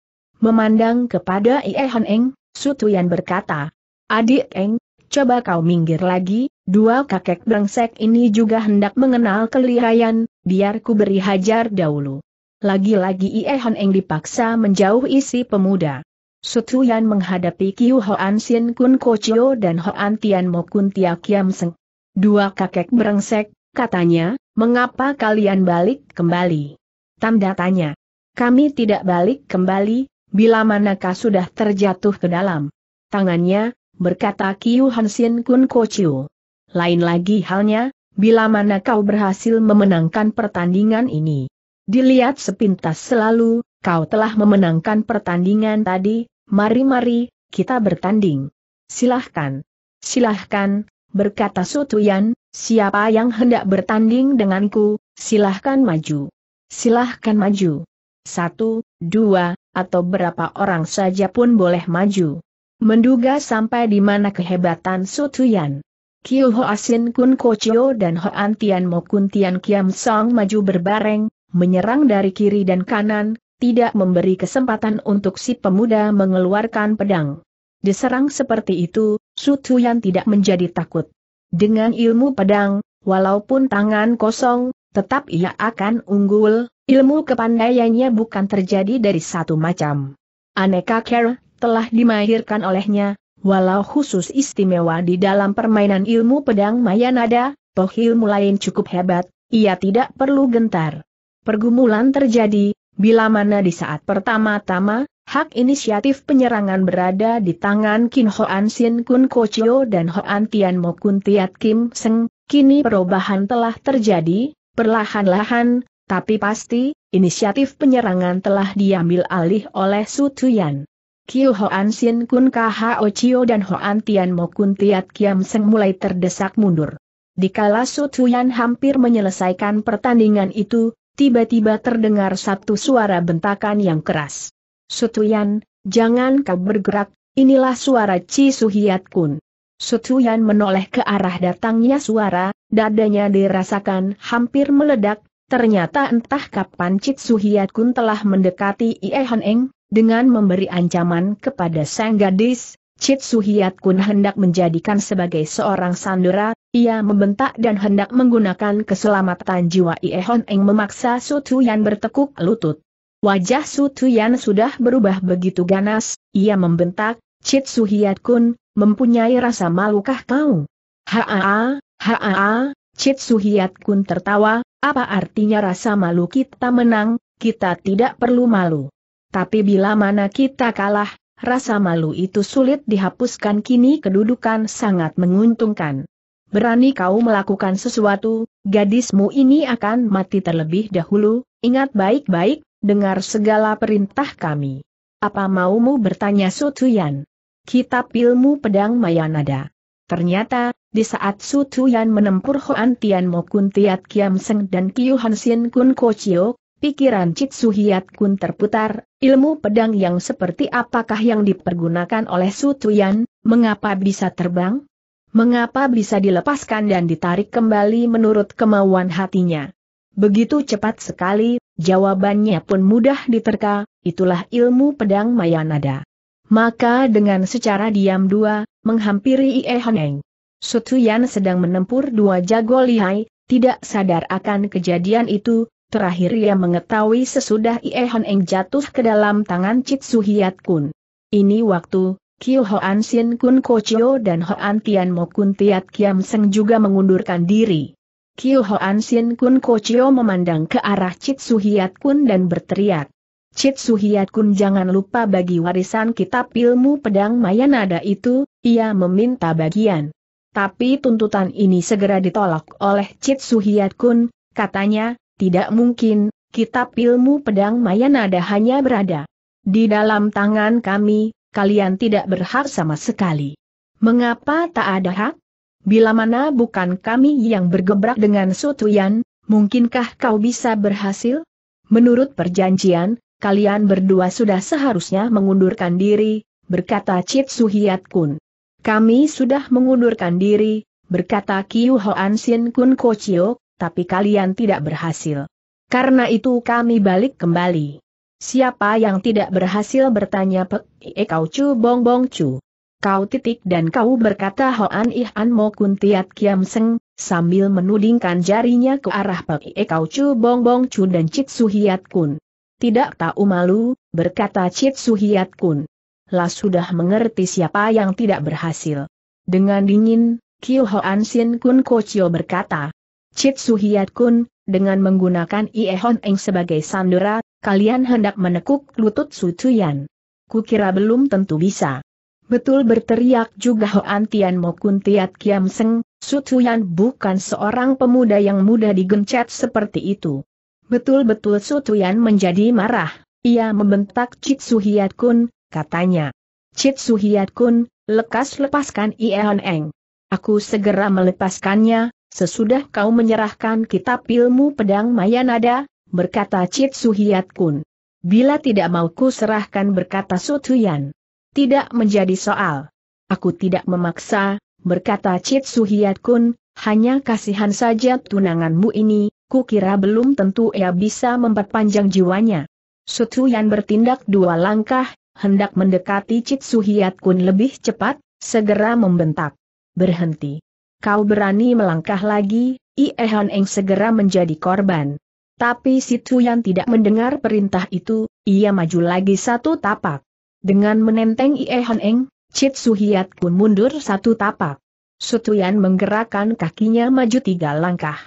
Memandang kepada Ie Han Eng, Sutuyan berkata, Adik Eng, coba kau minggir lagi, dua kakek brengsek ini juga hendak mengenal kelirayan. biar ku beri hajar dahulu. Lagi-lagi Ie Han Eng dipaksa menjauh isi pemuda. Sutuyan menghadapi Kiu Hoan Sien Kun Kochio dan Hoan Tian Mo Kun Tia Kiam Seng. Dua kakek berengsek, katanya, mengapa kalian balik kembali? Tanda tanya. Kami tidak balik kembali, bila manakah sudah terjatuh ke dalam. Tangannya, berkata Kiu Hansin Kun Kochio. Lain lagi halnya, bila mana kau berhasil memenangkan pertandingan ini. Dilihat sepintas selalu, kau telah memenangkan pertandingan tadi, mari-mari, kita bertanding. Silahkan. Silahkan, berkata Sutuyan, siapa yang hendak bertanding denganku, silahkan maju. Silahkan maju. Satu, dua, atau berapa orang saja pun boleh maju. Menduga sampai di mana kehebatan Sutuyan. Kyu Ho Asin Kun Kocio dan Ho Antian Mo Kun Tian Kiam Song maju berbareng, menyerang dari kiri dan kanan, tidak memberi kesempatan untuk si pemuda mengeluarkan pedang. Diserang seperti itu, Su Tuyan tidak menjadi takut. Dengan ilmu pedang, walaupun tangan kosong, tetap ia akan unggul, ilmu kepandaiannya bukan terjadi dari satu macam. Aneka care telah dimahirkan olehnya, walau khusus istimewa di dalam permainan ilmu pedang Mayanada, toh ilmu lain cukup hebat, ia tidak perlu gentar pergumulan terjadi, bila mana di saat pertama-tama, hak inisiatif penyerangan berada di tangan Kin Hoan Sin Kun Ko Chiyo dan Hoan Tian Mo Kun Tiat Kim Seng, kini perubahan telah terjadi, perlahan-lahan, tapi pasti, inisiatif penyerangan telah diambil alih oleh Su Tuyan. Kiu Hoan Sin Kun KHO Chio dan Hoan Tian Mo Kun Tiat Kim Seng mulai terdesak mundur. Dikala Su Tuyan hampir menyelesaikan pertandingan itu, tiba-tiba terdengar satu suara bentakan yang keras. Sutuyan, jangan kau bergerak, inilah suara Ci Suhiat Kun. Sutuyan menoleh ke arah datangnya suara, dadanya dirasakan hampir meledak, ternyata entah kapan Cik Suhiat Kun telah mendekati Ie Han Eng, dengan memberi ancaman kepada sang gadis, Suhiat Kun hendak menjadikan sebagai seorang sandera, ia membentak dan hendak menggunakan keselamatan jiwa Ie Hon Eng memaksa yang bertekuk lutut. Wajah yang sudah berubah begitu ganas, ia membentak, Suhiat Kun, mempunyai rasa malukah kau? Haa, haa, Suhiat Kun tertawa, apa artinya rasa malu kita menang, kita tidak perlu malu. Tapi bila mana kita kalah, Rasa malu itu sulit dihapuskan kini kedudukan sangat menguntungkan. Berani kau melakukan sesuatu, gadismu ini akan mati terlebih dahulu, ingat baik-baik, dengar segala perintah kami. Apa maumu bertanya Sutuyan? Kitab ilmu pedang Mayanada. Ternyata, di saat Sutuyan menempuh Hoan Tian Mokun Tiat Kiam Seng dan Kiyuhan Han Kun Kocio. Pikiran Cik Suhiat Kun terputar, ilmu pedang yang seperti apakah yang dipergunakan oleh Sutuyan? mengapa bisa terbang? Mengapa bisa dilepaskan dan ditarik kembali menurut kemauan hatinya? Begitu cepat sekali, jawabannya pun mudah diterka, itulah ilmu pedang Mayanada. Maka dengan secara diam dua, menghampiri Ie Honeng. Sutuyan sedang menempur dua jago lihai, tidak sadar akan kejadian itu, Terakhir ia mengetahui sesudah Ie Hon Eng jatuh ke dalam tangan Chit Suhiat Kun. Ini waktu, Kyu Hoan Sin Kun Kochio dan Hoan Tian Mo Kun Tiat Kiam Seng juga mengundurkan diri. Kyu Hoan Sin Kun Kochio memandang ke arah Chit Suhiat Kun dan berteriak. Chit Suhiat Kun jangan lupa bagi warisan kitab ilmu pedang Mayanada itu, ia meminta bagian. Tapi tuntutan ini segera ditolak oleh Chit Suhiat Kun, katanya, tidak mungkin, kitab ilmu pedang Mayanada hanya berada di dalam tangan kami, kalian tidak berhak sama sekali. Mengapa tak ada hak? Bila mana bukan kami yang bergebrak dengan Sutuyan, mungkinkah kau bisa berhasil? Menurut perjanjian, kalian berdua sudah seharusnya mengundurkan diri, berkata Chit Suhiat Kun. Kami sudah mengundurkan diri, berkata Kiu Hoan Sin Kun Kociok tapi kalian tidak berhasil. Karena itu kami balik kembali. Siapa yang tidak berhasil bertanya Pek Ie Kau cu Bong Bong Chu. Kau titik dan kau berkata Hoan Ih An Mo Kun Tiat Kiam Seng, sambil menudingkan jarinya ke arah Pek Ie Kau cu Bong Bong Chu dan Cik Suhiat Kun. Tidak tahu malu, berkata Cik Suhiat Kun. Lah sudah mengerti siapa yang tidak berhasil. Dengan dingin, Kiu Hoan Sin Kun Kocio berkata, Cip Suhiat Kun, dengan menggunakan Ie Hon Eng sebagai sandera, kalian hendak menekuk lutut Su Tuyan. Kukira belum tentu bisa. Betul berteriak juga Hoan Tian Mokun Tiat Kiam Seng, Su Tuyan bukan seorang pemuda yang mudah digencet seperti itu. Betul-betul Su Tuyan menjadi marah, ia membentak Cip Suhiat Kun, katanya. Cip Suhiat Kun, lekas lepaskan Ie Hon Eng. Aku segera melepaskannya, Sesudah kau menyerahkan kitab ilmu pedang Mayanada, berkata Cik Suhiat Kun. Bila tidak mau ku serahkan berkata Sutuyan. Tidak menjadi soal. Aku tidak memaksa, berkata Cik Suhiat Kun, hanya kasihan saja tunanganmu ini, Ku kira belum tentu ia bisa memperpanjang jiwanya. Sutuyan bertindak dua langkah, hendak mendekati Cik Suhiat Kun lebih cepat, segera membentak. Berhenti kau berani melangkah lagi, Iehan Eng segera menjadi korban. Tapi si Tuyan tidak mendengar perintah itu, ia maju lagi satu tapak. Dengan menenteng Iehan Eng, Cit Suhiat pun mundur satu tapak. Sutuyan menggerakkan kakinya maju tiga langkah.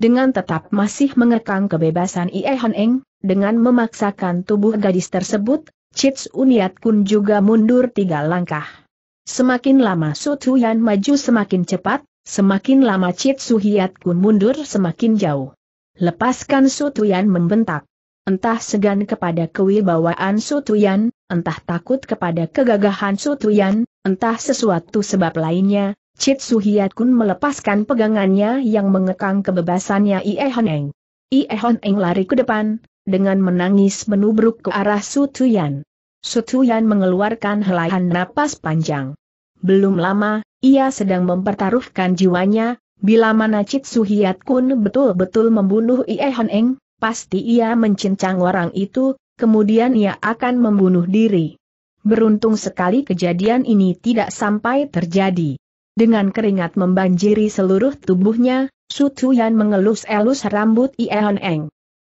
Dengan tetap masih mengekang kebebasan Iehan Eng, dengan memaksakan tubuh gadis tersebut, Chits Uniat Kun juga mundur tiga langkah. Semakin lama Sutuyan maju semakin cepat, Semakin lama Cit Suhiyat Kun mundur semakin jauh. Lepaskan Sutuyan membentak. Entah segan kepada kewibawaan Sutuyan, entah takut kepada kegagahan Sutuyan, entah sesuatu sebab lainnya, Cit Suhiyat Kun melepaskan pegangannya yang mengekang kebebasannya Ie Honeng. Ie Honeng lari ke depan, dengan menangis menubruk ke arah Sutuyan. Sutuyan mengeluarkan helaian napas panjang. Belum lama, ia sedang mempertaruhkan jiwanya, bila mana Cit Suhiat Kun betul-betul membunuh Ie Han Eng, pasti ia mencincang orang itu, kemudian ia akan membunuh diri. Beruntung sekali kejadian ini tidak sampai terjadi. Dengan keringat membanjiri seluruh tubuhnya, Su Tuyan mengelus-elus rambut Ie Han Eng.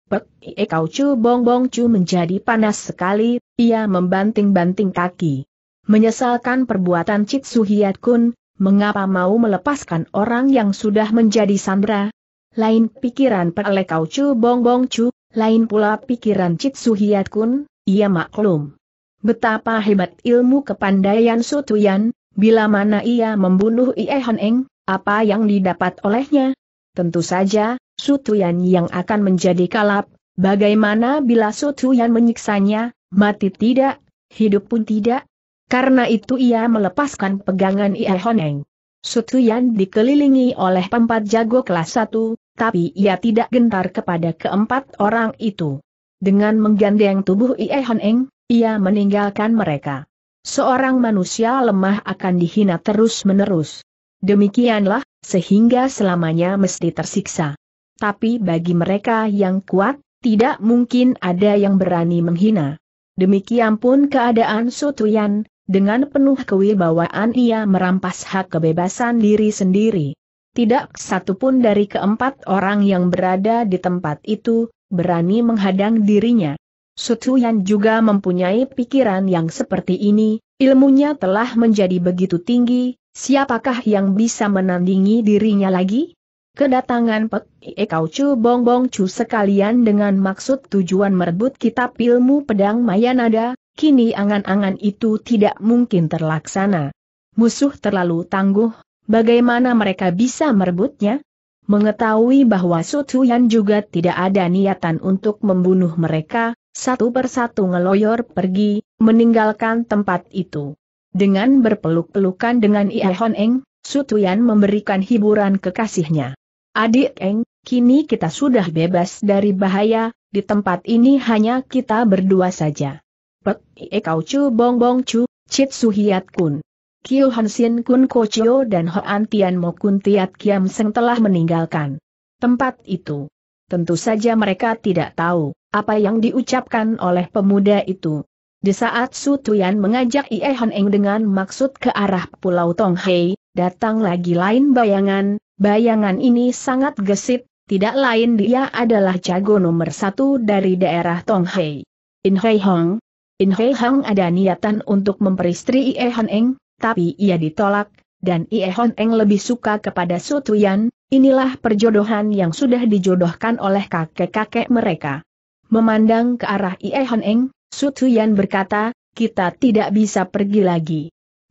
Pek Ie Kau Chu Bong Bong Chu menjadi panas sekali, ia membanting-banting kaki. Menyesalkan perbuatan Cit Suhiat Kun, mengapa mau melepaskan orang yang sudah menjadi sandra? Lain pikiran Pele Kau Chu Bong Bong Chu, lain pula pikiran Cit Suhiat Kun, ia maklum. Betapa hebat ilmu kepandaian Sutuyan, bila mana ia membunuh Ie Hon apa yang didapat olehnya? Tentu saja, Sutuyan yang akan menjadi kalap, bagaimana bila Sutuyan menyiksanya, mati tidak, hidup pun tidak, karena itu ia melepaskan pegangan Ie Honeng. Sutuyan dikelilingi oleh empat jago kelas satu, tapi ia tidak gentar kepada keempat orang itu. Dengan menggandeng tubuh Ie Honeng, ia meninggalkan mereka. Seorang manusia lemah akan dihina terus-menerus. Demikianlah, sehingga selamanya mesti tersiksa. Tapi bagi mereka yang kuat, tidak mungkin ada yang berani menghina. Demikian pun keadaan Sutuyan, dengan penuh kewibawaan ia merampas hak kebebasan diri sendiri. Tidak satupun dari keempat orang yang berada di tempat itu, berani menghadang dirinya. Sutu yang juga mempunyai pikiran yang seperti ini, ilmunya telah menjadi begitu tinggi, siapakah yang bisa menandingi dirinya lagi? Kedatangan Pek Ie Kau Chu Bong Bong Chu sekalian dengan maksud tujuan merebut kitab ilmu pedang Mayanada, kini angan-angan itu tidak mungkin terlaksana. Musuh terlalu tangguh, bagaimana mereka bisa merebutnya? Mengetahui bahwa Yan juga tidak ada niatan untuk membunuh mereka, satu persatu ngeloyor pergi, meninggalkan tempat itu. Dengan berpeluk-pelukan dengan Ie Hon Eng, Yan memberikan hiburan kekasihnya. Adik Eng, kini kita sudah bebas dari bahaya, di tempat ini hanya kita berdua saja. Pek eh, Ie Kau cu Bong Bong Chu, Su Suhiat Kun. Kiu Han Kun Ko cio dan Hoan Tian Mo Kun Tiat Kiam Seng telah meninggalkan tempat itu. Tentu saja mereka tidak tahu apa yang diucapkan oleh pemuda itu. Di saat Su Tuyan mengajak Ie Han Eng dengan maksud ke arah Pulau Tonghei, datang lagi lain bayangan, bayangan ini sangat gesit, tidak lain dia adalah jago nomor satu dari daerah Tonghei. In Hei Hong, In Hei Hang ada niatan untuk memperistri Ie Han Eng, tapi ia ditolak, dan Ie Han Eng lebih suka kepada Su Tuyan, inilah perjodohan yang sudah dijodohkan oleh kakek-kakek mereka. Memandang ke arah Ie Han Eng, Su Tuyan berkata, kita tidak bisa pergi lagi.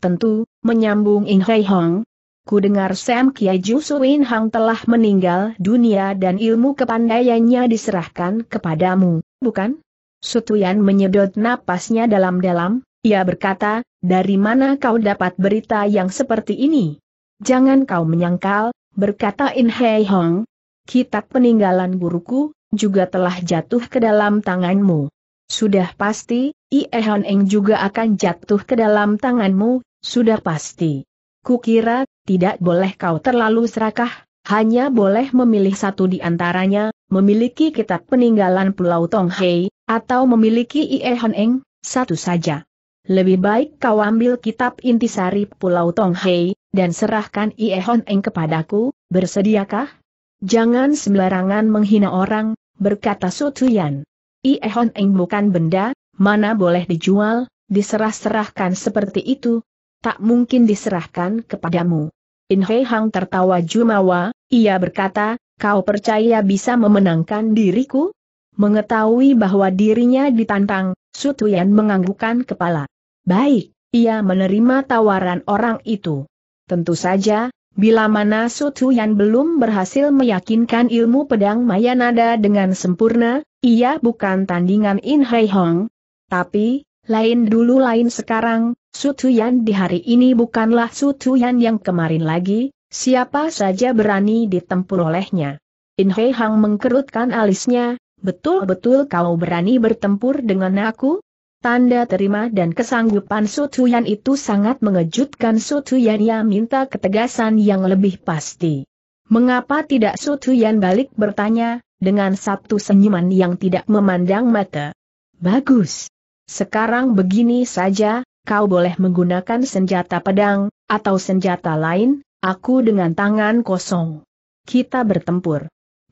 Tentu, menyambung In Hei Hang, Ku dengar Sam Kiai Jusuin Hang telah meninggal dunia dan ilmu kepandaiannya diserahkan kepadamu, bukan? Sutuyan menyedot napasnya dalam-dalam, ia berkata, dari mana kau dapat berita yang seperti ini? Jangan kau menyangkal, berkata In Hei Hong. Kitab peninggalan guruku, juga telah jatuh ke dalam tanganmu. Sudah pasti, Ie Hon Eng juga akan jatuh ke dalam tanganmu, sudah pasti. Kukira, tidak boleh kau terlalu serakah, hanya boleh memilih satu di antaranya, memiliki kitab peninggalan Pulau Tonghei, atau memiliki Ie Honeng, satu saja. Lebih baik kau ambil kitab intisari Pulau Tonghei, dan serahkan Ie Honeng kepadaku, bersediakah? Jangan sembarangan menghina orang, berkata Sutuyan. Ie Honeng bukan benda, mana boleh dijual, diserah-serahkan seperti itu, tak mungkin diserahkan kepadamu. In Hei Hang tertawa jumawa, ia berkata, kau percaya bisa memenangkan diriku? Mengetahui bahwa dirinya ditantang, Sutuyan menganggukkan kepala. Baik, ia menerima tawaran orang itu. Tentu saja, bila mana Sutuyan belum berhasil meyakinkan ilmu pedang Mayanada dengan sempurna, ia bukan tandingan In Hai Hong. Tapi, lain dulu lain sekarang, Sutuyan di hari ini bukanlah Sutuyan yang kemarin lagi, siapa saja berani ditempur olehnya. In Hei Hang mengkerutkan alisnya, betul-betul kau berani bertempur dengan aku? Tanda terima dan kesanggupan Sutuyan itu sangat mengejutkan Sutuyan yang minta ketegasan yang lebih pasti. Mengapa tidak Sutuyan balik bertanya, dengan satu senyuman yang tidak memandang mata? Bagus. Sekarang begini saja, kau boleh menggunakan senjata pedang, atau senjata lain, aku dengan tangan kosong. Kita bertempur.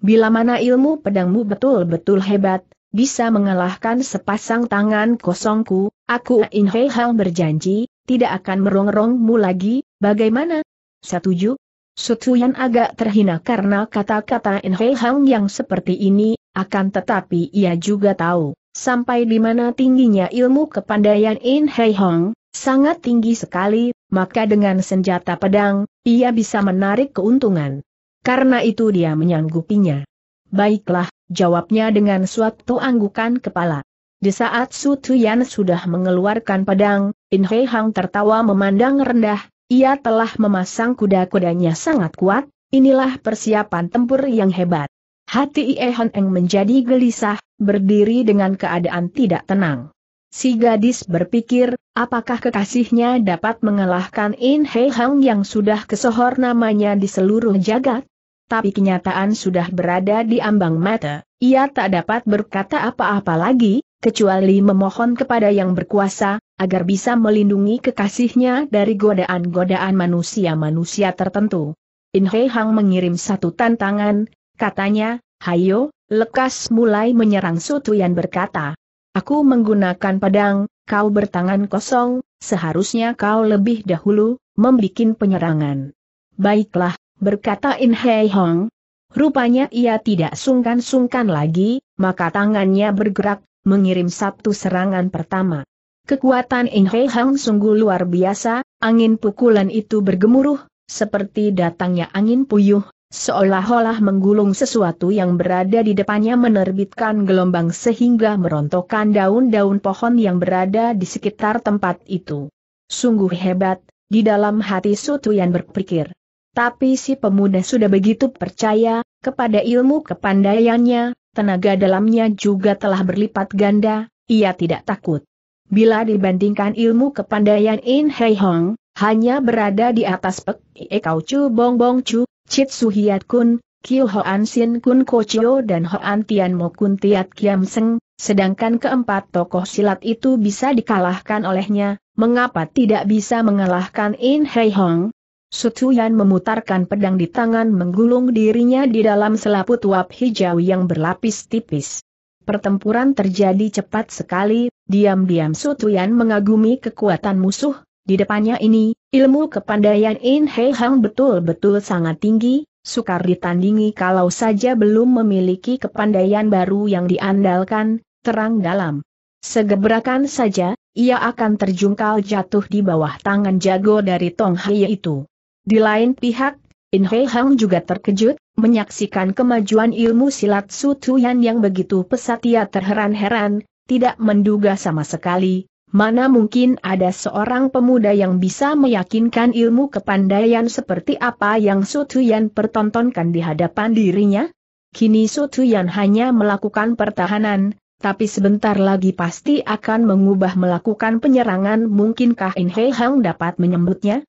Bila mana ilmu pedangmu betul-betul hebat, bisa mengalahkan sepasang tangan kosongku, aku In Hei Hang berjanji, tidak akan merongrongmu lagi, bagaimana? Setuju? Sutuyan agak terhina karena kata-kata In Hei Hang yang seperti ini, akan tetapi ia juga tahu, sampai di mana tingginya ilmu kepandaian In Hei Hang, sangat tinggi sekali, maka dengan senjata pedang, ia bisa menarik keuntungan. Karena itu dia menyanggupinya. Baiklah, jawabnya dengan suatu anggukan kepala. Di saat Su Tuyan sudah mengeluarkan pedang, In Hei Hang tertawa memandang rendah, ia telah memasang kuda-kudanya sangat kuat, inilah persiapan tempur yang hebat. Hati Ie Hon Eng menjadi gelisah, berdiri dengan keadaan tidak tenang. Si gadis berpikir, apakah kekasihnya dapat mengalahkan In Hei Hang yang sudah kesohor namanya di seluruh jagat? tapi kenyataan sudah berada di ambang mata, ia tak dapat berkata apa-apa lagi, kecuali memohon kepada yang berkuasa, agar bisa melindungi kekasihnya dari godaan-godaan manusia-manusia tertentu. In Hei Hang mengirim satu tantangan, katanya, Hayo, lekas mulai menyerang yang berkata, Aku menggunakan pedang, kau bertangan kosong, seharusnya kau lebih dahulu, membuat penyerangan. Baiklah, berkata In Hei Hong. Rupanya ia tidak sungkan-sungkan lagi, maka tangannya bergerak, mengirim satu serangan pertama. Kekuatan In Hei Hong sungguh luar biasa, angin pukulan itu bergemuruh, seperti datangnya angin puyuh, seolah-olah menggulung sesuatu yang berada di depannya menerbitkan gelombang sehingga merontokkan daun-daun pohon yang berada di sekitar tempat itu. Sungguh hebat, di dalam hati Sutuyan berpikir. Tapi si pemuda sudah begitu percaya, kepada ilmu kepandaiannya, tenaga dalamnya juga telah berlipat ganda, ia tidak takut. Bila dibandingkan ilmu kepandaian In Hei Hong, hanya berada di atas Pek Ie Kau Chu Bong Bong Chu, Chit Suhiat Kun, Kiu Hoan Sin Kun ko chio dan Hoan Tian Mo Kun Tiat Kiam Seng, sedangkan keempat tokoh silat itu bisa dikalahkan olehnya, mengapa tidak bisa mengalahkan In Hei Hong, Sutuyan memutarkan pedang di tangan menggulung dirinya di dalam selaput uap hijau yang berlapis tipis. Pertempuran terjadi cepat sekali, diam-diam Sutuyan mengagumi kekuatan musuh, di depannya ini, ilmu kepandaian In Hei Hang betul-betul sangat tinggi, sukar ditandingi kalau saja belum memiliki kepandaian baru yang diandalkan, terang dalam. Segebrakan saja, ia akan terjungkal jatuh di bawah tangan jago dari Tong Hye itu. Di lain pihak, In Hei Hang juga terkejut, menyaksikan kemajuan ilmu silat Su Tuyan yang begitu pesat ia terheran-heran, tidak menduga sama sekali, mana mungkin ada seorang pemuda yang bisa meyakinkan ilmu kepandaian seperti apa yang Su Tuyan pertontonkan di hadapan dirinya? Kini Su Tuyan hanya melakukan pertahanan, tapi sebentar lagi pasti akan mengubah melakukan penyerangan mungkinkah In Hei Hang dapat menyembutnya?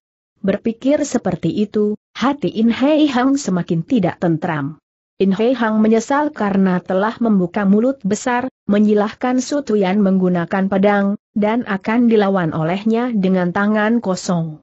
Berpikir seperti itu, hati In Hei Hang semakin tidak tentram. In Hei Hang menyesal karena telah membuka mulut besar, menyilahkan Sutuyan menggunakan pedang, dan akan dilawan olehnya dengan tangan kosong.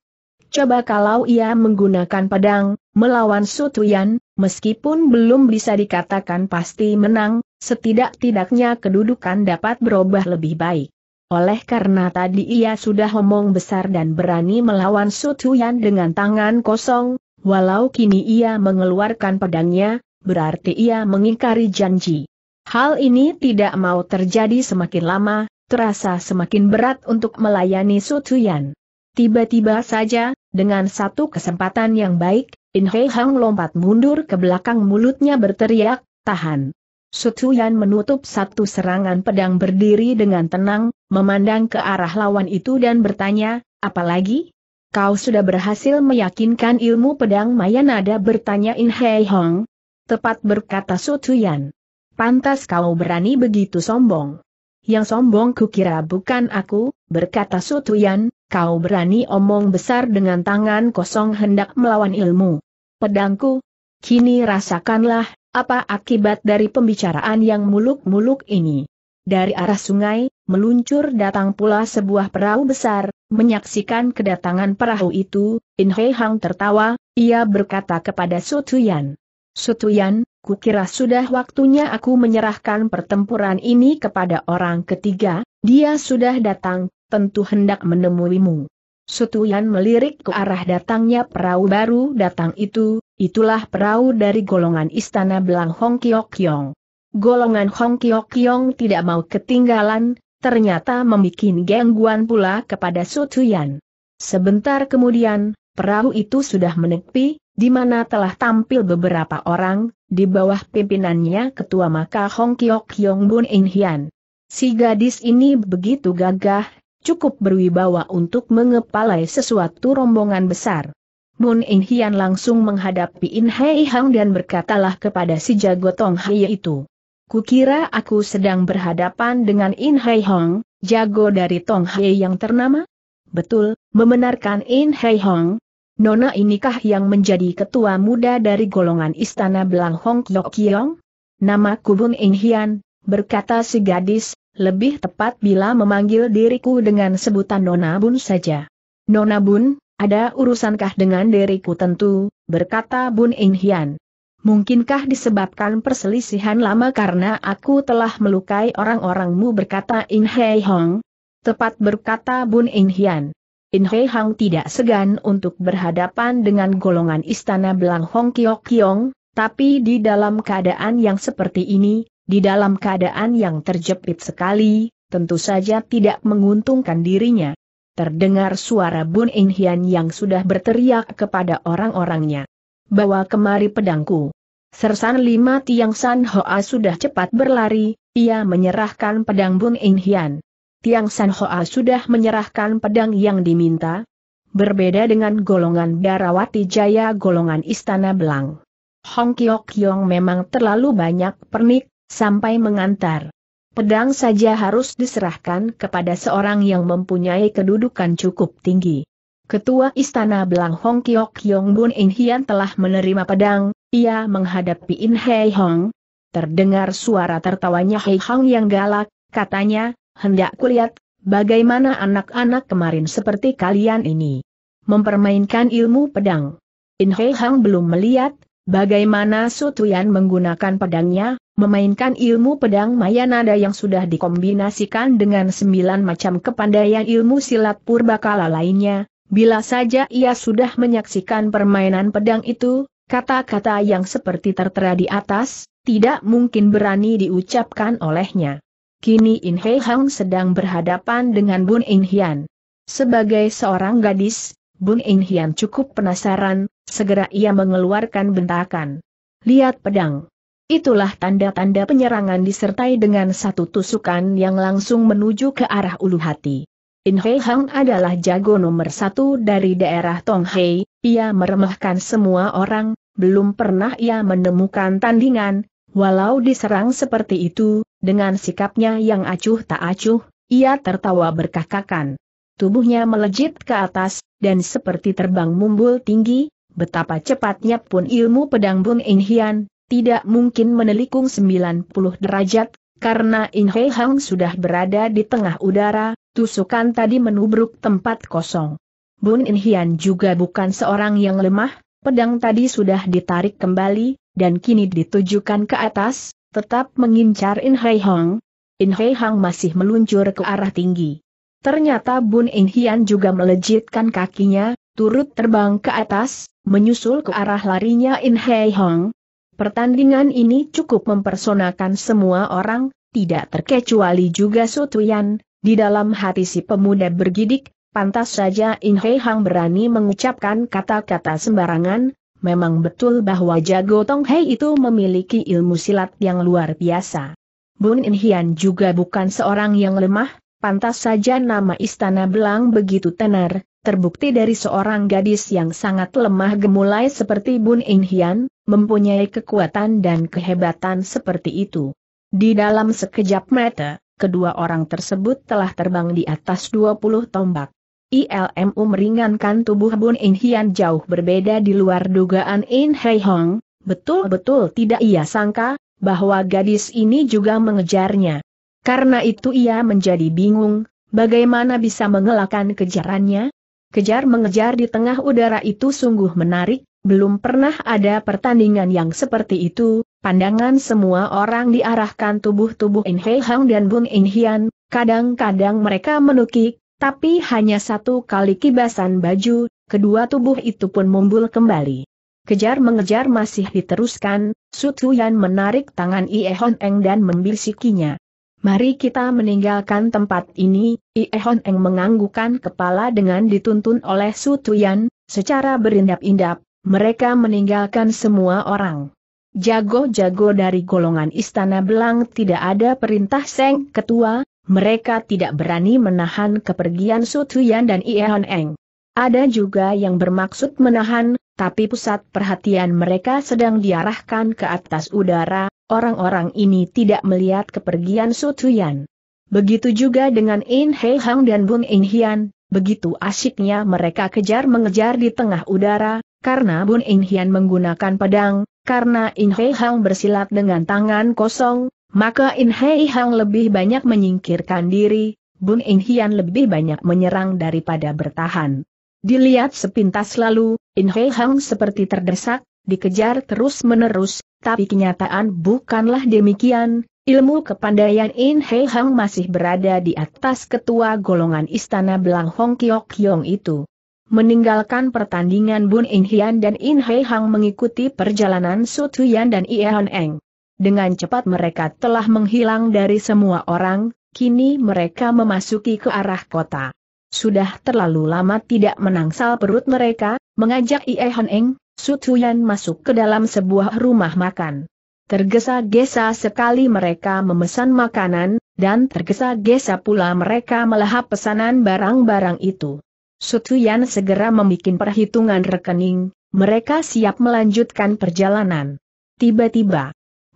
Coba kalau ia menggunakan pedang, melawan Sutuyan, meskipun belum bisa dikatakan pasti menang, setidak-tidaknya kedudukan dapat berubah lebih baik. Oleh karena tadi ia sudah omong besar dan berani melawan Sutuyan dengan tangan kosong, walau kini ia mengeluarkan pedangnya, berarti ia mengingkari janji. Hal ini tidak mau terjadi semakin lama, terasa semakin berat untuk melayani Sutuyan. Tiba-tiba saja, dengan satu kesempatan yang baik, In Hei Hang lompat mundur ke belakang mulutnya berteriak, tahan. Sutuyan menutup satu serangan pedang berdiri dengan tenang, memandang ke arah lawan itu dan bertanya, apalagi? Kau sudah berhasil meyakinkan ilmu pedang Mayanada bertanya In Hei Hong. Tepat berkata Sutuyan. Pantas kau berani begitu sombong. Yang sombong kukira bukan aku, berkata Sutuyan, kau berani omong besar dengan tangan kosong hendak melawan ilmu. Pedangku, kini rasakanlah, apa akibat dari pembicaraan yang muluk-muluk ini? Dari arah sungai, meluncur datang pula sebuah perahu besar, menyaksikan kedatangan perahu itu, In Hei Hang tertawa, ia berkata kepada Sutuyan. Sutuyan, kukira sudah waktunya aku menyerahkan pertempuran ini kepada orang ketiga, dia sudah datang, tentu hendak menemuimu. Sutuyan melirik ke arah datangnya perahu baru datang itu, Itulah perahu dari golongan istana Belang Hong Kiok Yong. Golongan Hong Kiok Yong tidak mau ketinggalan, ternyata membuat gangguan pula kepada Su Tuyan. Sebentar kemudian, perahu itu sudah menepi, di mana telah tampil beberapa orang, di bawah pimpinannya Ketua Maka Hong Kiok Yong Bun In Hian. Si gadis ini begitu gagah, cukup berwibawa untuk mengepalai sesuatu rombongan besar. Bun In Hian langsung menghadapi In Hei Hang dan berkatalah kepada si jago Tong Hai itu. Kukira aku sedang berhadapan dengan In Hei Hong, jago dari Tong Hai yang ternama? Betul, membenarkan In Hei Hong. Nona inikah yang menjadi ketua muda dari golongan istana Belang Hong Kyok Kiong? Nama Kubun In Hian, berkata si gadis, lebih tepat bila memanggil diriku dengan sebutan Nona Bun saja. Nona Bun, ada urusankah dengan diriku tentu, berkata Bun In Hian. Mungkinkah disebabkan perselisihan lama karena aku telah melukai orang-orangmu berkata In Hei Hong? Tepat berkata Bun In Hian. In Hei Hong tidak segan untuk berhadapan dengan golongan istana Belang Hong Kiok Kiong, tapi di dalam keadaan yang seperti ini, di dalam keadaan yang terjepit sekali, tentu saja tidak menguntungkan dirinya terdengar suara Bun In Hian yang sudah berteriak kepada orang-orangnya. Bawa kemari pedangku. Sersan lima tiang San Hoa sudah cepat berlari, ia menyerahkan pedang Bun In Hian. Tiang San Hoa sudah menyerahkan pedang yang diminta. Berbeda dengan golongan Darawati Jaya golongan Istana Belang. Hong Kiok Yong memang terlalu banyak pernik, sampai mengantar pedang saja harus diserahkan kepada seorang yang mempunyai kedudukan cukup tinggi. Ketua Istana Belang Hong Kiok Yong Bun In Hian telah menerima pedang, ia menghadapi In Hei Hong. Terdengar suara tertawanya Hei Hong yang galak, katanya, hendak kulihat, bagaimana anak-anak kemarin seperti kalian ini. Mempermainkan ilmu pedang. In Hei Hong belum melihat, bagaimana Sutuyan menggunakan pedangnya, memainkan ilmu pedang Mayanada yang sudah dikombinasikan dengan sembilan macam kepandaian ilmu silat purbakala lainnya, bila saja ia sudah menyaksikan permainan pedang itu, kata-kata yang seperti tertera di atas, tidak mungkin berani diucapkan olehnya. Kini In Hei Hang sedang berhadapan dengan Bun In Hian. Sebagai seorang gadis, Bun In Hian cukup penasaran, segera ia mengeluarkan bentakan. Lihat pedang. Itulah tanda-tanda penyerangan disertai dengan satu tusukan yang langsung menuju ke arah ulu hati. In Hei Hang adalah jago nomor satu dari daerah Hei. ia meremehkan semua orang, belum pernah ia menemukan tandingan, walau diserang seperti itu, dengan sikapnya yang acuh tak acuh, ia tertawa berkakakan. Tubuhnya melejit ke atas, dan seperti terbang mumbul tinggi, betapa cepatnya pun ilmu pedang Bun In Hian, tidak mungkin menelikung 90 derajat, karena In Hei Hang sudah berada di tengah udara, tusukan tadi menubruk tempat kosong. Bun In Hian juga bukan seorang yang lemah, pedang tadi sudah ditarik kembali, dan kini ditujukan ke atas, tetap mengincar In Hei Hang. In Hei Hang masih meluncur ke arah tinggi. Ternyata Bun In Hian juga melejitkan kakinya, turut terbang ke atas, menyusul ke arah larinya In Hei Hong, Pertandingan ini cukup mempersonakan semua orang, tidak terkecuali juga Sutuyan, di dalam hati si pemuda bergidik, pantas saja In Hei Hang berani mengucapkan kata-kata sembarangan, memang betul bahwa Jago Tong Hei itu memiliki ilmu silat yang luar biasa. Bun In Hian juga bukan seorang yang lemah, pantas saja nama istana belang begitu tenar, terbukti dari seorang gadis yang sangat lemah gemulai seperti Bun In Hian, mempunyai kekuatan dan kehebatan seperti itu. Di dalam sekejap mata, kedua orang tersebut telah terbang di atas 20 tombak. ILMU meringankan tubuh Bun In Hian jauh berbeda di luar dugaan In Hei Hong, betul-betul tidak ia sangka, bahwa gadis ini juga mengejarnya. Karena itu ia menjadi bingung, bagaimana bisa mengelakkan kejarannya, Kejar-mengejar di tengah udara itu sungguh menarik, belum pernah ada pertandingan yang seperti itu, pandangan semua orang diarahkan tubuh-tubuh In Hei Hang dan Bun In Hian, kadang-kadang mereka menukik, tapi hanya satu kali kibasan baju, kedua tubuh itu pun mumbul kembali. Kejar-mengejar masih diteruskan, Su menarik tangan Ie Hon Eng dan membisikinya. Mari kita meninggalkan tempat ini, Iehon Eng menganggukan kepala dengan dituntun oleh Su Tuyan, secara berindap-indap, mereka meninggalkan semua orang. Jago-jago dari golongan istana belang tidak ada perintah Seng Ketua, mereka tidak berani menahan kepergian Su Tuyan dan Iehon Eng. Ada juga yang bermaksud menahan, tapi pusat perhatian mereka sedang diarahkan ke atas udara, orang-orang ini tidak melihat kepergian Sutuyan. Begitu juga dengan In Hei Hang dan Bun In Hian, begitu asyiknya mereka kejar-mengejar di tengah udara, karena Bun In Hian menggunakan pedang, karena In Hei Hang bersilat dengan tangan kosong, maka In Hei Hang lebih banyak menyingkirkan diri, Bun In Hian lebih banyak menyerang daripada bertahan. Dilihat sepintas lalu, In Hei Hang seperti terdesak, dikejar terus-menerus, tapi kenyataan bukanlah demikian, ilmu kepandaian In Hei Hang masih berada di atas ketua golongan istana Belang Hong Kiok Kyong itu. Meninggalkan pertandingan Bun In Hian dan In Hei Hang mengikuti perjalanan Su Tuyan dan Iehan Eng. Dengan cepat mereka telah menghilang dari semua orang, kini mereka memasuki ke arah kota sudah terlalu lama tidak menangsal perut mereka, mengajak Ie Hon Eng, Su masuk ke dalam sebuah rumah makan. Tergesa-gesa sekali mereka memesan makanan, dan tergesa-gesa pula mereka melahap pesanan barang-barang itu. Sutuyan segera membuat perhitungan rekening, mereka siap melanjutkan perjalanan. Tiba-tiba,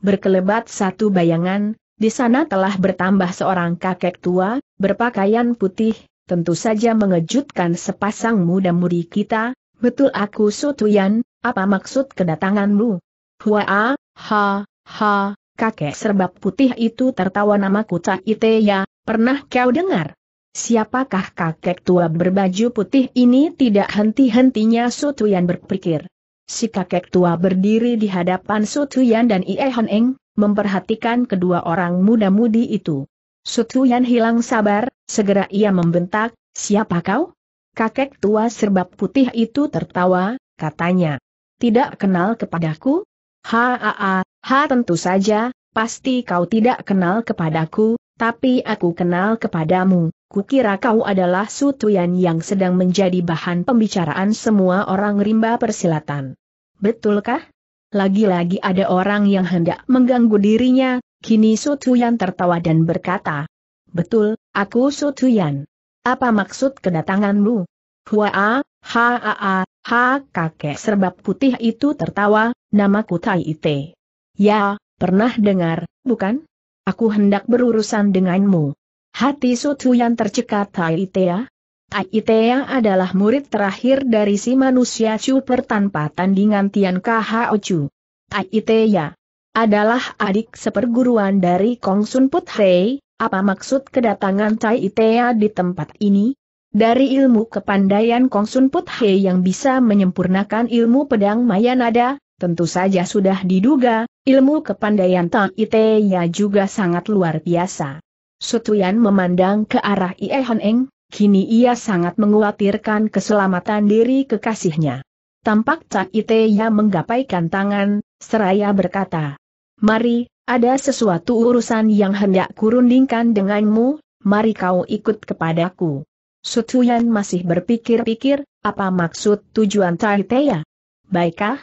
berkelebat satu bayangan, di sana telah bertambah seorang kakek tua, berpakaian putih, tentu saja mengejutkan sepasang muda-mudi kita, betul aku Sutuyan, apa maksud kedatanganmu? Hua, ha, ha, kakek serbab putih itu tertawa namaku Tak Ite ya, pernah kau dengar? Siapakah kakek tua berbaju putih ini tidak henti-hentinya Sutuyan berpikir. Si kakek tua berdiri di hadapan Sutuyan dan Ie Han Eng, memperhatikan kedua orang muda-mudi itu. Sutuyan hilang sabar, segera ia membentak, siapa kau? Kakek tua serbab putih itu tertawa, katanya. Tidak kenal kepadaku? Ha ha ha, ha tentu saja, pasti kau tidak kenal kepadaku, tapi aku kenal kepadamu. Kukira kau adalah Sutuyan yang sedang menjadi bahan pembicaraan semua orang rimba persilatan. Betulkah? Lagi-lagi ada orang yang hendak mengganggu dirinya, Kini Sotuyan tertawa dan berkata, Betul, aku Sotuyan. Apa maksud kedatanganmu? Hua, ha, a, a, ha, kakek serbak putih itu tertawa, namaku Tai Ite. Ya, pernah dengar, bukan? Aku hendak berurusan denganmu. Hati Sotuyan tercekat Tai ya? Tai ya adalah murid terakhir dari si manusia Chu tanpa tandingan Tian kha Chu. Tai ya adalah adik seperguruan dari Kong Kongsun Put Hei, apa maksud kedatangan Cai Itea di tempat ini? Dari ilmu kepandaian Kong Kongsun Put Hei yang bisa menyempurnakan ilmu pedang Mayanada, tentu saja sudah diduga, ilmu kepandaian Tang Itea juga sangat luar biasa. Sutuyan memandang ke arah Ie Eng, kini ia sangat menguatirkan keselamatan diri kekasihnya. Tampak Cai Itea menggapaikan tangan, seraya berkata, Mari, ada sesuatu urusan yang hendak kurundingkan denganmu, mari kau ikut kepadaku. Sutuyan masih berpikir-pikir, apa maksud tujuan Taiteya? Baikkah?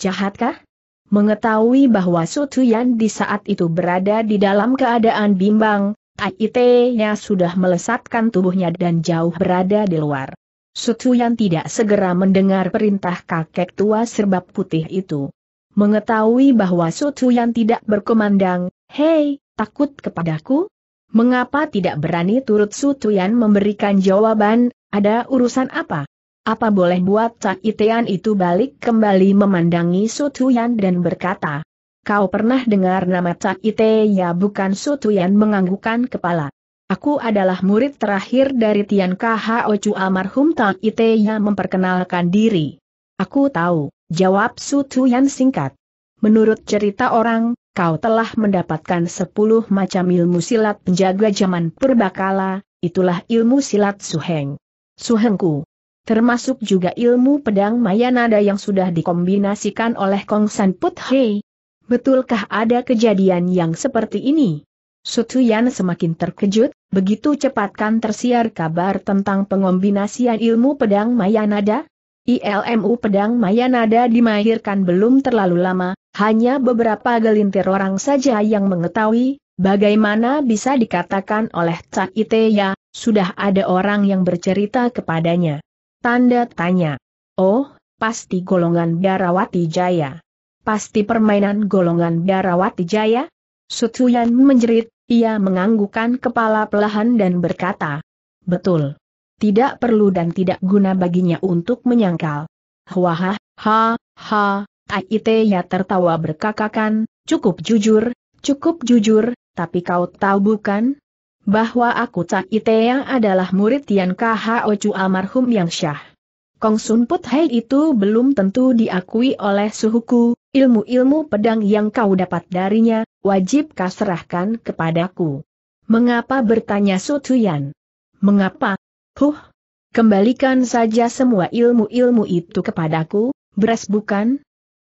Jahatkah? Mengetahui bahwa Sutuyan di saat itu berada di dalam keadaan bimbang, Taiteya sudah melesatkan tubuhnya dan jauh berada di luar. Sutuyan tidak segera mendengar perintah kakek tua serbab putih itu. Mengetahui bahwa Sutuyan tidak berkemandang, hei, takut kepadaku? Mengapa tidak berani turut Sutuyan memberikan jawaban, ada urusan apa? Apa boleh buat Cak Itean itu balik kembali memandangi Sutuyan dan berkata, Kau pernah dengar nama Cak Ite ya bukan Sutuyan menganggukan kepala. Aku adalah murid terakhir dari Tian Kha Ocu almarhum Tang yang memperkenalkan diri. Aku tahu. Jawab Su Yan singkat. Menurut cerita orang, kau telah mendapatkan sepuluh macam ilmu silat penjaga zaman purbakala, itulah ilmu silat Suheng. Suhengku. Termasuk juga ilmu pedang Mayanada yang sudah dikombinasikan oleh Kong San Put Hei. Betulkah ada kejadian yang seperti ini? Sutuyan semakin terkejut, begitu cepatkan tersiar kabar tentang pengombinasian ilmu pedang Mayanada, ILMU pedang Mayanada dimahirkan belum terlalu lama, hanya beberapa gelintir orang saja yang mengetahui, bagaimana bisa dikatakan oleh Cak Iteya, sudah ada orang yang bercerita kepadanya. Tanda tanya. Oh, pasti golongan Biarawati Jaya. Pasti permainan golongan Biarawati Jaya? Sutuyan menjerit, ia menganggukkan kepala pelahan dan berkata. Betul tidak perlu dan tidak guna baginya untuk menyangkal. Wah, ha, ha, Aite ya tertawa berkakakan, cukup jujur, cukup jujur, tapi kau tahu bukan? Bahwa aku yang adalah murid Tian Kho Chu almarhum Yang Syah. Kong Sun Put Hai itu belum tentu diakui oleh suhuku, ilmu-ilmu pedang yang kau dapat darinya, wajib kau serahkan kepadaku. Mengapa bertanya Su Tuyan? Mengapa, Huh, kembalikan saja semua ilmu-ilmu itu kepadaku, beres bukan?